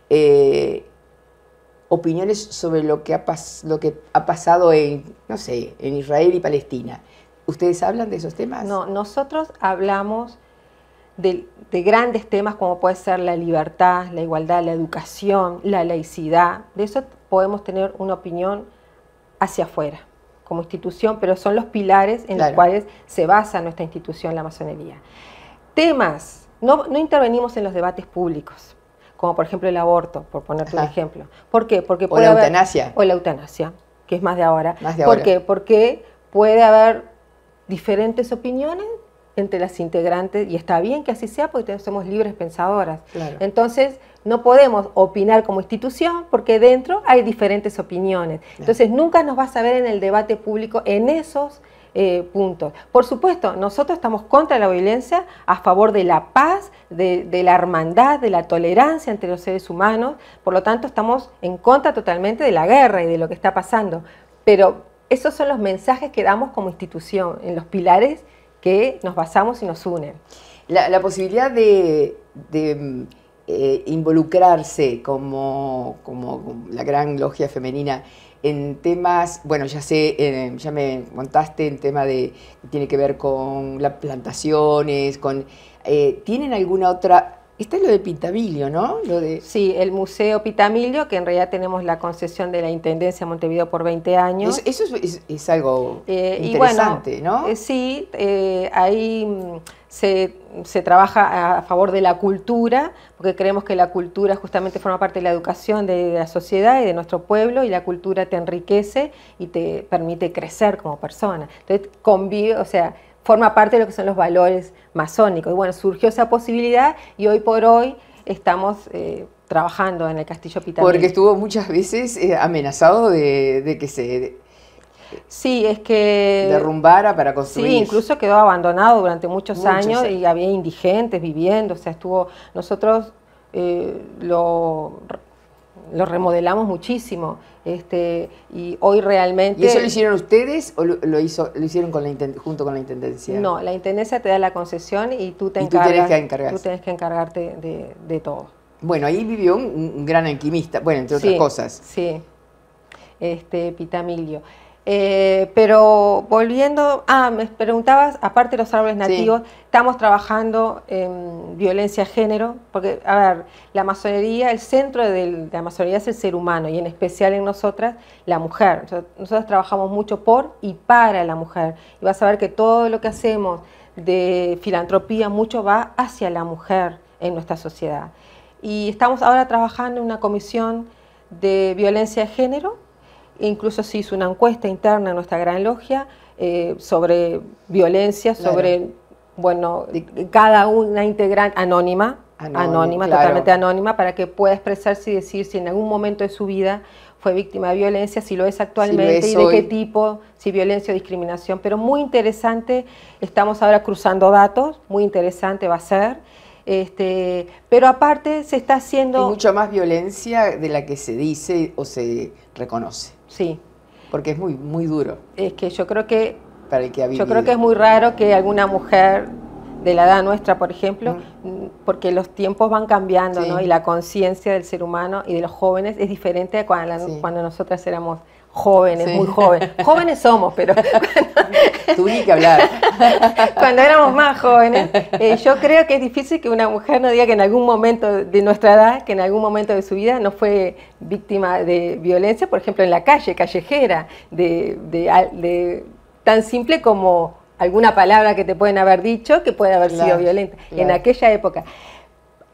eh, opiniones sobre lo que, ha pasado en, no sé, en Israel y Palestina. ¿Ustedes hablan de esos temas? No, nosotros hablamos de, de, grandes temas como puede ser la libertad, la igualdad, la educación, la laicidad. De eso podemos tener una opinión hacia afuera como institución, pero son los pilares en los cuales se basa nuestra institución, la masonería. Temas, no, intervenimos en los debates públicos, como por ejemplo el aborto, por poner un ejemplo. ¿Por qué? Porque puede o la haber, eutanasia. O la eutanasia, que es más de ahora. Más de ¿Por qué? Porque puede haber diferentes opiniones entre las integrantes, y está bien que así sea porque somos libres pensadoras. Claro. Entonces, no podemos opinar como institución porque dentro hay diferentes opiniones. Entonces nunca nos vas a ver en el debate público en esos eh, puntos. Por supuesto, nosotros estamos contra la violencia, a favor de la paz, de, la hermandad, de la tolerancia entre los seres humanos, por lo tanto estamos en contra totalmente de la guerra y de lo que está pasando. Pero esos son los mensajes que damos como institución, en los pilares que nos basamos y nos unen. La, posibilidad de eh, involucrarse como, la gran logia femenina en temas, bueno, ya sé, eh, ya me contaste en tema de, tiene que ver con las plantaciones, con, eh, ¿tienen alguna otra? está es lo de Pitamilio, ¿no? Lo de... Sí, el Museo Pitamilio, que en realidad tenemos la concesión de la Intendencia Montevideo por 20 años. eso es, algo interesante, ¿no? sí, hay se, se, trabaja a favor de la cultura, porque creemos que la cultura justamente forma parte de la educación de la sociedad y de nuestro pueblo, y la cultura te enriquece y te permite crecer como persona. Entonces, convive, o sea, forma parte de lo que son los valores masónicos. Y bueno, surgió esa posibilidad y hoy por hoy estamos... Eh, trabajando en el Castillo Pitágoras. Porque estuvo muchas veces eh, amenazado de, que se sí, es que... Derrumbara para construir. Sí, incluso quedó abandonado durante muchos, años, y había indigentes viviendo, o sea, estuvo... Nosotros eh, lo, remodelamos muchísimo. Este, y hoy realmente... ¿Y eso lo hicieron ustedes o lo, hizo, lo hicieron junto con la Intendencia? No, la Intendencia te da la concesión y tú te encargas. Tú tienes que Tú tienes que encargarte de, todo. Bueno, ahí vivió un, gran alquimista, bueno, entre otras cosas. Sí, este, Pitamilio. Eh, pero volviendo, ah, me preguntabas, aparte de los árboles nativos, estamos trabajando en violencia de género, porque, a ver, la masonería, el centro de la masonería es el ser humano y en especial en nosotras, la mujer. Nosotras trabajamos mucho por y para la mujer. Y vas a ver que todo lo que hacemos de filantropía, mucho va hacia la mujer en nuestra sociedad. Y estamos ahora trabajando en una comisión de violencia de género incluso se hizo una encuesta interna en nuestra gran logia eh, sobre violencia, sobre, bueno, cada una integrante anónima, anónima, totalmente anónima, para que pueda expresarse y decir si en algún momento de su vida fue víctima de violencia, si lo es actualmente y de qué tipo, si violencia o discriminación. Pero muy interesante, estamos ahora cruzando datos, muy interesante va a ser. Este, pero aparte se está haciendo... mucho más violencia de la que se dice o se reconoce. Sí. Porque es muy, muy duro. Es que yo creo que. Yo creo que es muy raro que alguna mujer de la edad nuestra, por ejemplo, mm, porque los tiempos van cambiando, ¿no? Y la conciencia del ser humano y de los jóvenes es diferente a cuando, cuando nosotras éramos jóvenes, muy jóvenes. Jóvenes somos, pero cuando, Tuve que hablar. cuando éramos más jóvenes, eh, yo creo que es difícil que una mujer no diga que en algún momento de nuestra edad, que en algún momento de su vida no fue víctima de violencia, por ejemplo, en la calle, callejera, de, tan simple como alguna palabra que te pueden haber dicho que puede haber sido violenta en aquella época.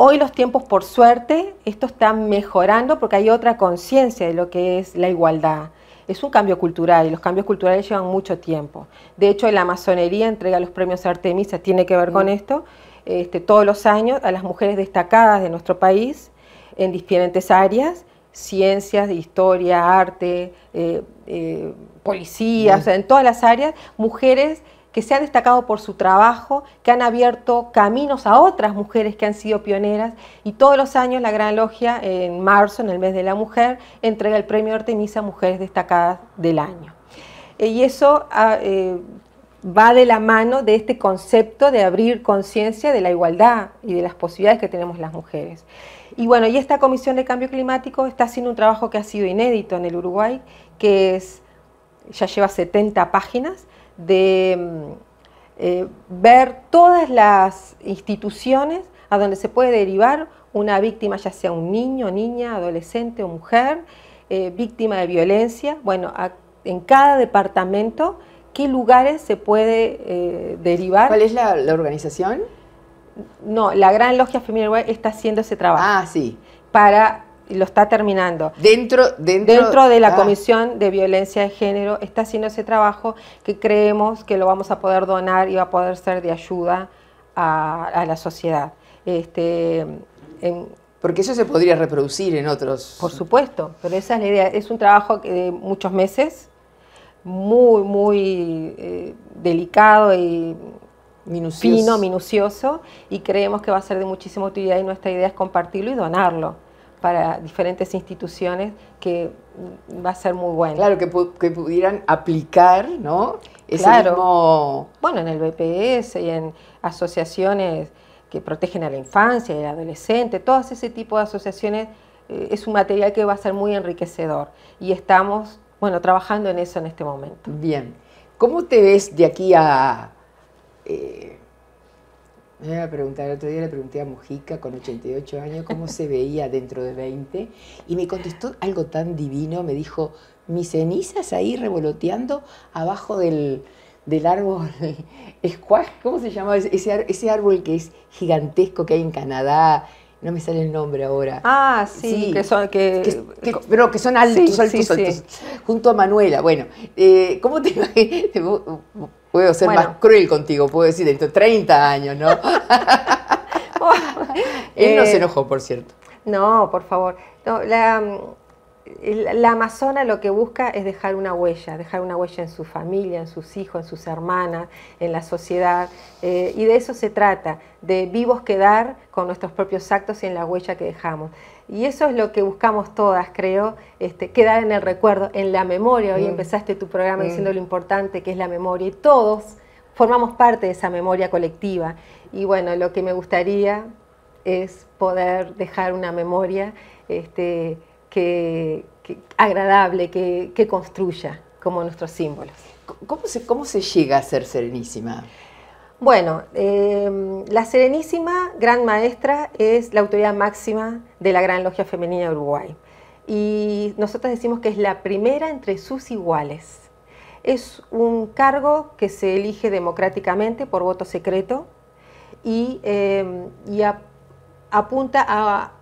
Hoy los tiempos, por suerte, esto está mejorando porque hay otra conciencia de lo que es la igualdad es un cambio cultural y los cambios culturales llevan mucho tiempo. De hecho, la masonería entrega los premios Artemisa, tiene que ver con mm. esto, este, todos los años a las mujeres destacadas de nuestro país en diferentes áreas, ciencias, historia, arte, eh, eh, policía, en todas las áreas, mujeres que se han destacado por su trabajo, que han abierto caminos a otras mujeres que han sido pioneras y todos los años la Gran Logia en marzo, en el mes de la mujer, entrega el premio Artemisa a mujeres destacadas del año. Eh, y eso ah, eh, va de la mano de este concepto de abrir conciencia de la igualdad y de las posibilidades que tenemos las mujeres. Y bueno, y esta Comisión de Cambio Climático está haciendo un trabajo que ha sido inédito en el Uruguay, que es, ya lleva 70 páginas de mm, eh, ver todas las instituciones a donde se puede derivar una víctima, ya sea un niño, niña, adolescente o mujer, eh, víctima de violencia. Bueno, en cada departamento, ¿qué lugares se puede eh, derivar? ¿Cuál es la, organización? No, la Gran Logia Femenina está haciendo ese trabajo. Ah, sí. Para lo está terminando. Dentro, dentro, de la ah. Comisión de Violencia de Género está haciendo ese trabajo que creemos que lo vamos a poder donar y va a poder ser de ayuda a, la sociedad. Este, porque eso se podría reproducir en otros. Por supuesto, pero esa es la idea. Es un trabajo de muchos meses, muy, muy eh, delicado y minucioso. fino, minucioso, y creemos que va a ser de muchísima utilidad y nuestra idea es compartirlo y donarlo para diferentes instituciones que va a ser muy bueno. Claro, que, pudieran aplicar, ¿no? claro. Bueno, en el BPS y en asociaciones que protegen a la infancia y al adolescente, todos ese tipo de asociaciones eh, es un material que va a ser muy enriquecedor y estamos, bueno, trabajando en eso en este momento. Bien. ¿Cómo te ves de aquí a eh, me iba a preguntar, el otro día le pregunté a Mujica con 88 años cómo se veía dentro de 20 y me contestó algo tan divino, me dijo, mis cenizas ahí revoloteando abajo del, árbol ¿cómo se llamaba? Ese, árbol que es gigantesco que hay en Canadá, no me sale el nombre ahora. Ah, sí, que son que, son altos, altos, altos. Junto a Manuela, bueno, eh, ¿cómo te imaginas? Puedo ser más cruel contigo, puedo decir dentro 30 años, ¿no? Él no se eh, enojó, por cierto. No, por favor. No, la, la amazona lo que busca es dejar una huella, dejar una huella en su familia, en sus hijos, en sus hermanas, en la sociedad. Eh, y de eso se trata, de vivos quedar con nuestros propios actos y en la huella que dejamos. Y eso es lo que buscamos todas, creo, este, quedar en el recuerdo, en la memoria. Hoy mm. empezaste tu programa mm. diciendo lo importante que es la memoria y todos formamos parte de esa memoria colectiva. Y bueno, lo que me gustaría es poder dejar una memoria. Este, que, agradable, que, que, construya como nuestros símbolos. ¿Cómo se, cómo se llega a ser serenísima? Bueno, em, la Serenísima Gran Maestra es la autoridad máxima de la Gran Logia Femenina de Uruguay. Y nosotros decimos que es la primera entre sus iguales. Es un cargo que se elige democráticamente por voto secreto y, em, y apunta a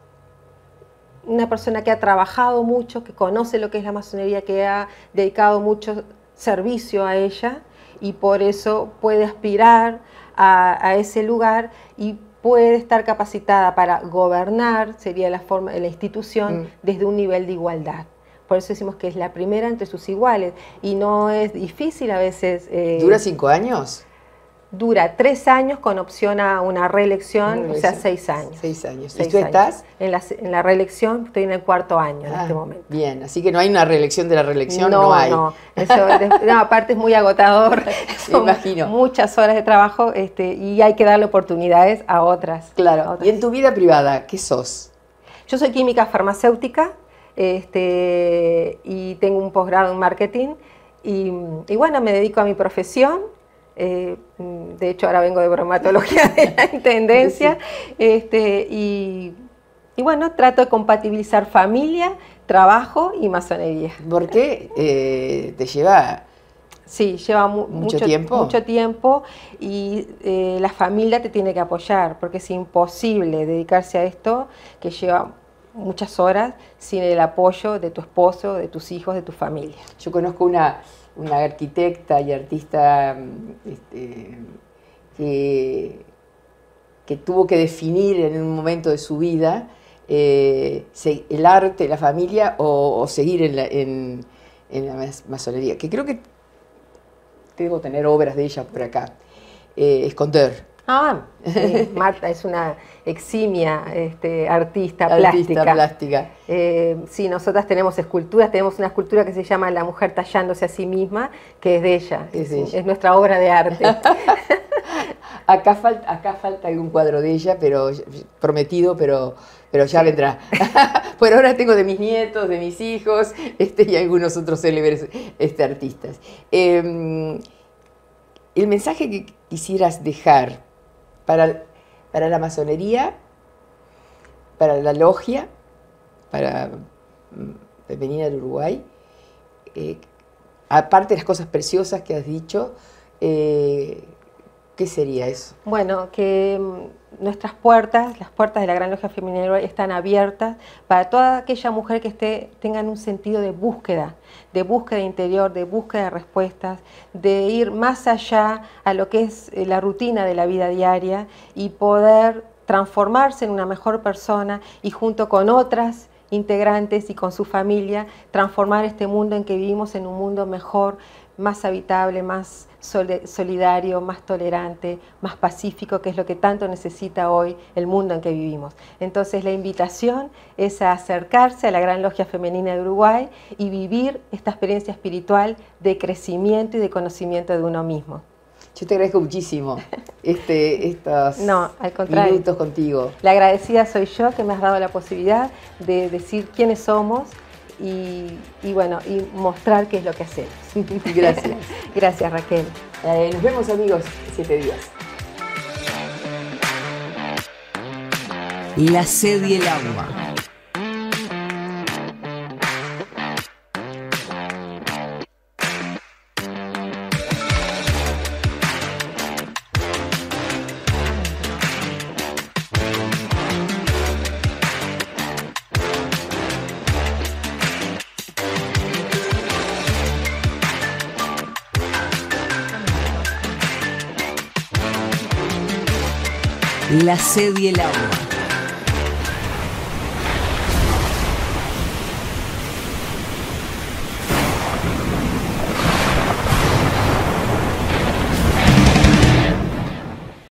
una persona que ha trabajado mucho, que conoce lo que es la masonería, que ha dedicado mucho servicio a ella y por eso puede aspirar a, ese lugar y puede estar capacitada para gobernar, sería la forma de la institución, mm. desde un nivel de igualdad. Por eso decimos que es la primera entre sus iguales y no es difícil a veces. Eh, ¿Dura cinco años? dura tres años con opción a una reelección, o sea, seis años. Seis años. ¿Y tú estás? En la, reelección, estoy en el cuarto año en ah, este momento. Bien, así que no hay una reelección de la reelección, no, no hay. No, no aparte es muy agotador, Me imagino. muchas horas de trabajo este, y hay que darle oportunidades a otras. Claro, y en tu vida privada, ¿qué sos? Yo soy química farmacéutica este, y tengo un posgrado en marketing y bueno, me dedico a mi profesión eh, mm, de hecho, ahora vengo de bromatología de la intendencia. Este, y, bueno, trato de compatibilizar familia, trabajo y masonería. Porque eh, te lleva. Sí, lleva mucho, tiempo. Mucho tiempo y eh, la familia te tiene que apoyar, porque es imposible dedicarse a esto que lleva muchas horas sin el apoyo de tu esposo, de tus hijos, de tu familia. Yo conozco una, arquitecta y artista mm, este, que, tuvo que definir en un momento de su vida eh, el arte, la familia o, seguir en la, en, masonería, que creo que tengo tener obras de ella por acá, eh, esconder Ah, Marta es una eximia este, artista, plástica. plástica. Eh, sí, nosotras tenemos esculturas, tenemos una escultura que se llama La mujer tallándose a sí misma, que es de ella, es, nuestra obra de arte. acá, falta, acá falta algún cuadro de ella, pero prometido, pero, pero ya vendrá. Por ahora tengo de mis nietos, de mis hijos este, y algunos otros célebres este, artistas. Em, el mensaje que quisieras dejar para, la masonería, para la logia, para mm, venir al Uruguay. Eh, aparte de las cosas preciosas que has dicho, eh, ¿qué sería eso? Bueno, que mm, nuestras puertas, las puertas de la Gran Logia Feminina están abiertas para toda aquella mujer que esté, tenga un sentido de búsqueda, de búsqueda interior, de búsqueda de respuestas, de ir más allá a lo que es eh, la rutina de la vida diaria y poder transformarse en una mejor persona y junto con otras integrantes y con su familia transformar este mundo en que vivimos en un mundo mejor, más habitable, más solidario, más tolerante, más pacífico, que es lo que tanto necesita hoy el mundo en que vivimos. Entonces la invitación es a acercarse a la Gran Logia Femenina de Uruguay y vivir esta experiencia espiritual de crecimiento y de conocimiento de uno mismo. Yo te agradezco muchísimo este, estos no, al contrario. minutos contigo. La agradecida soy yo que me has dado la posibilidad de decir quiénes somos, y, bueno, y mostrar qué es lo que hacemos. Gracias. Gracias, Raquel. Eh, nos vemos, amigos, siete días. La sed y el agua. la sed y el agua.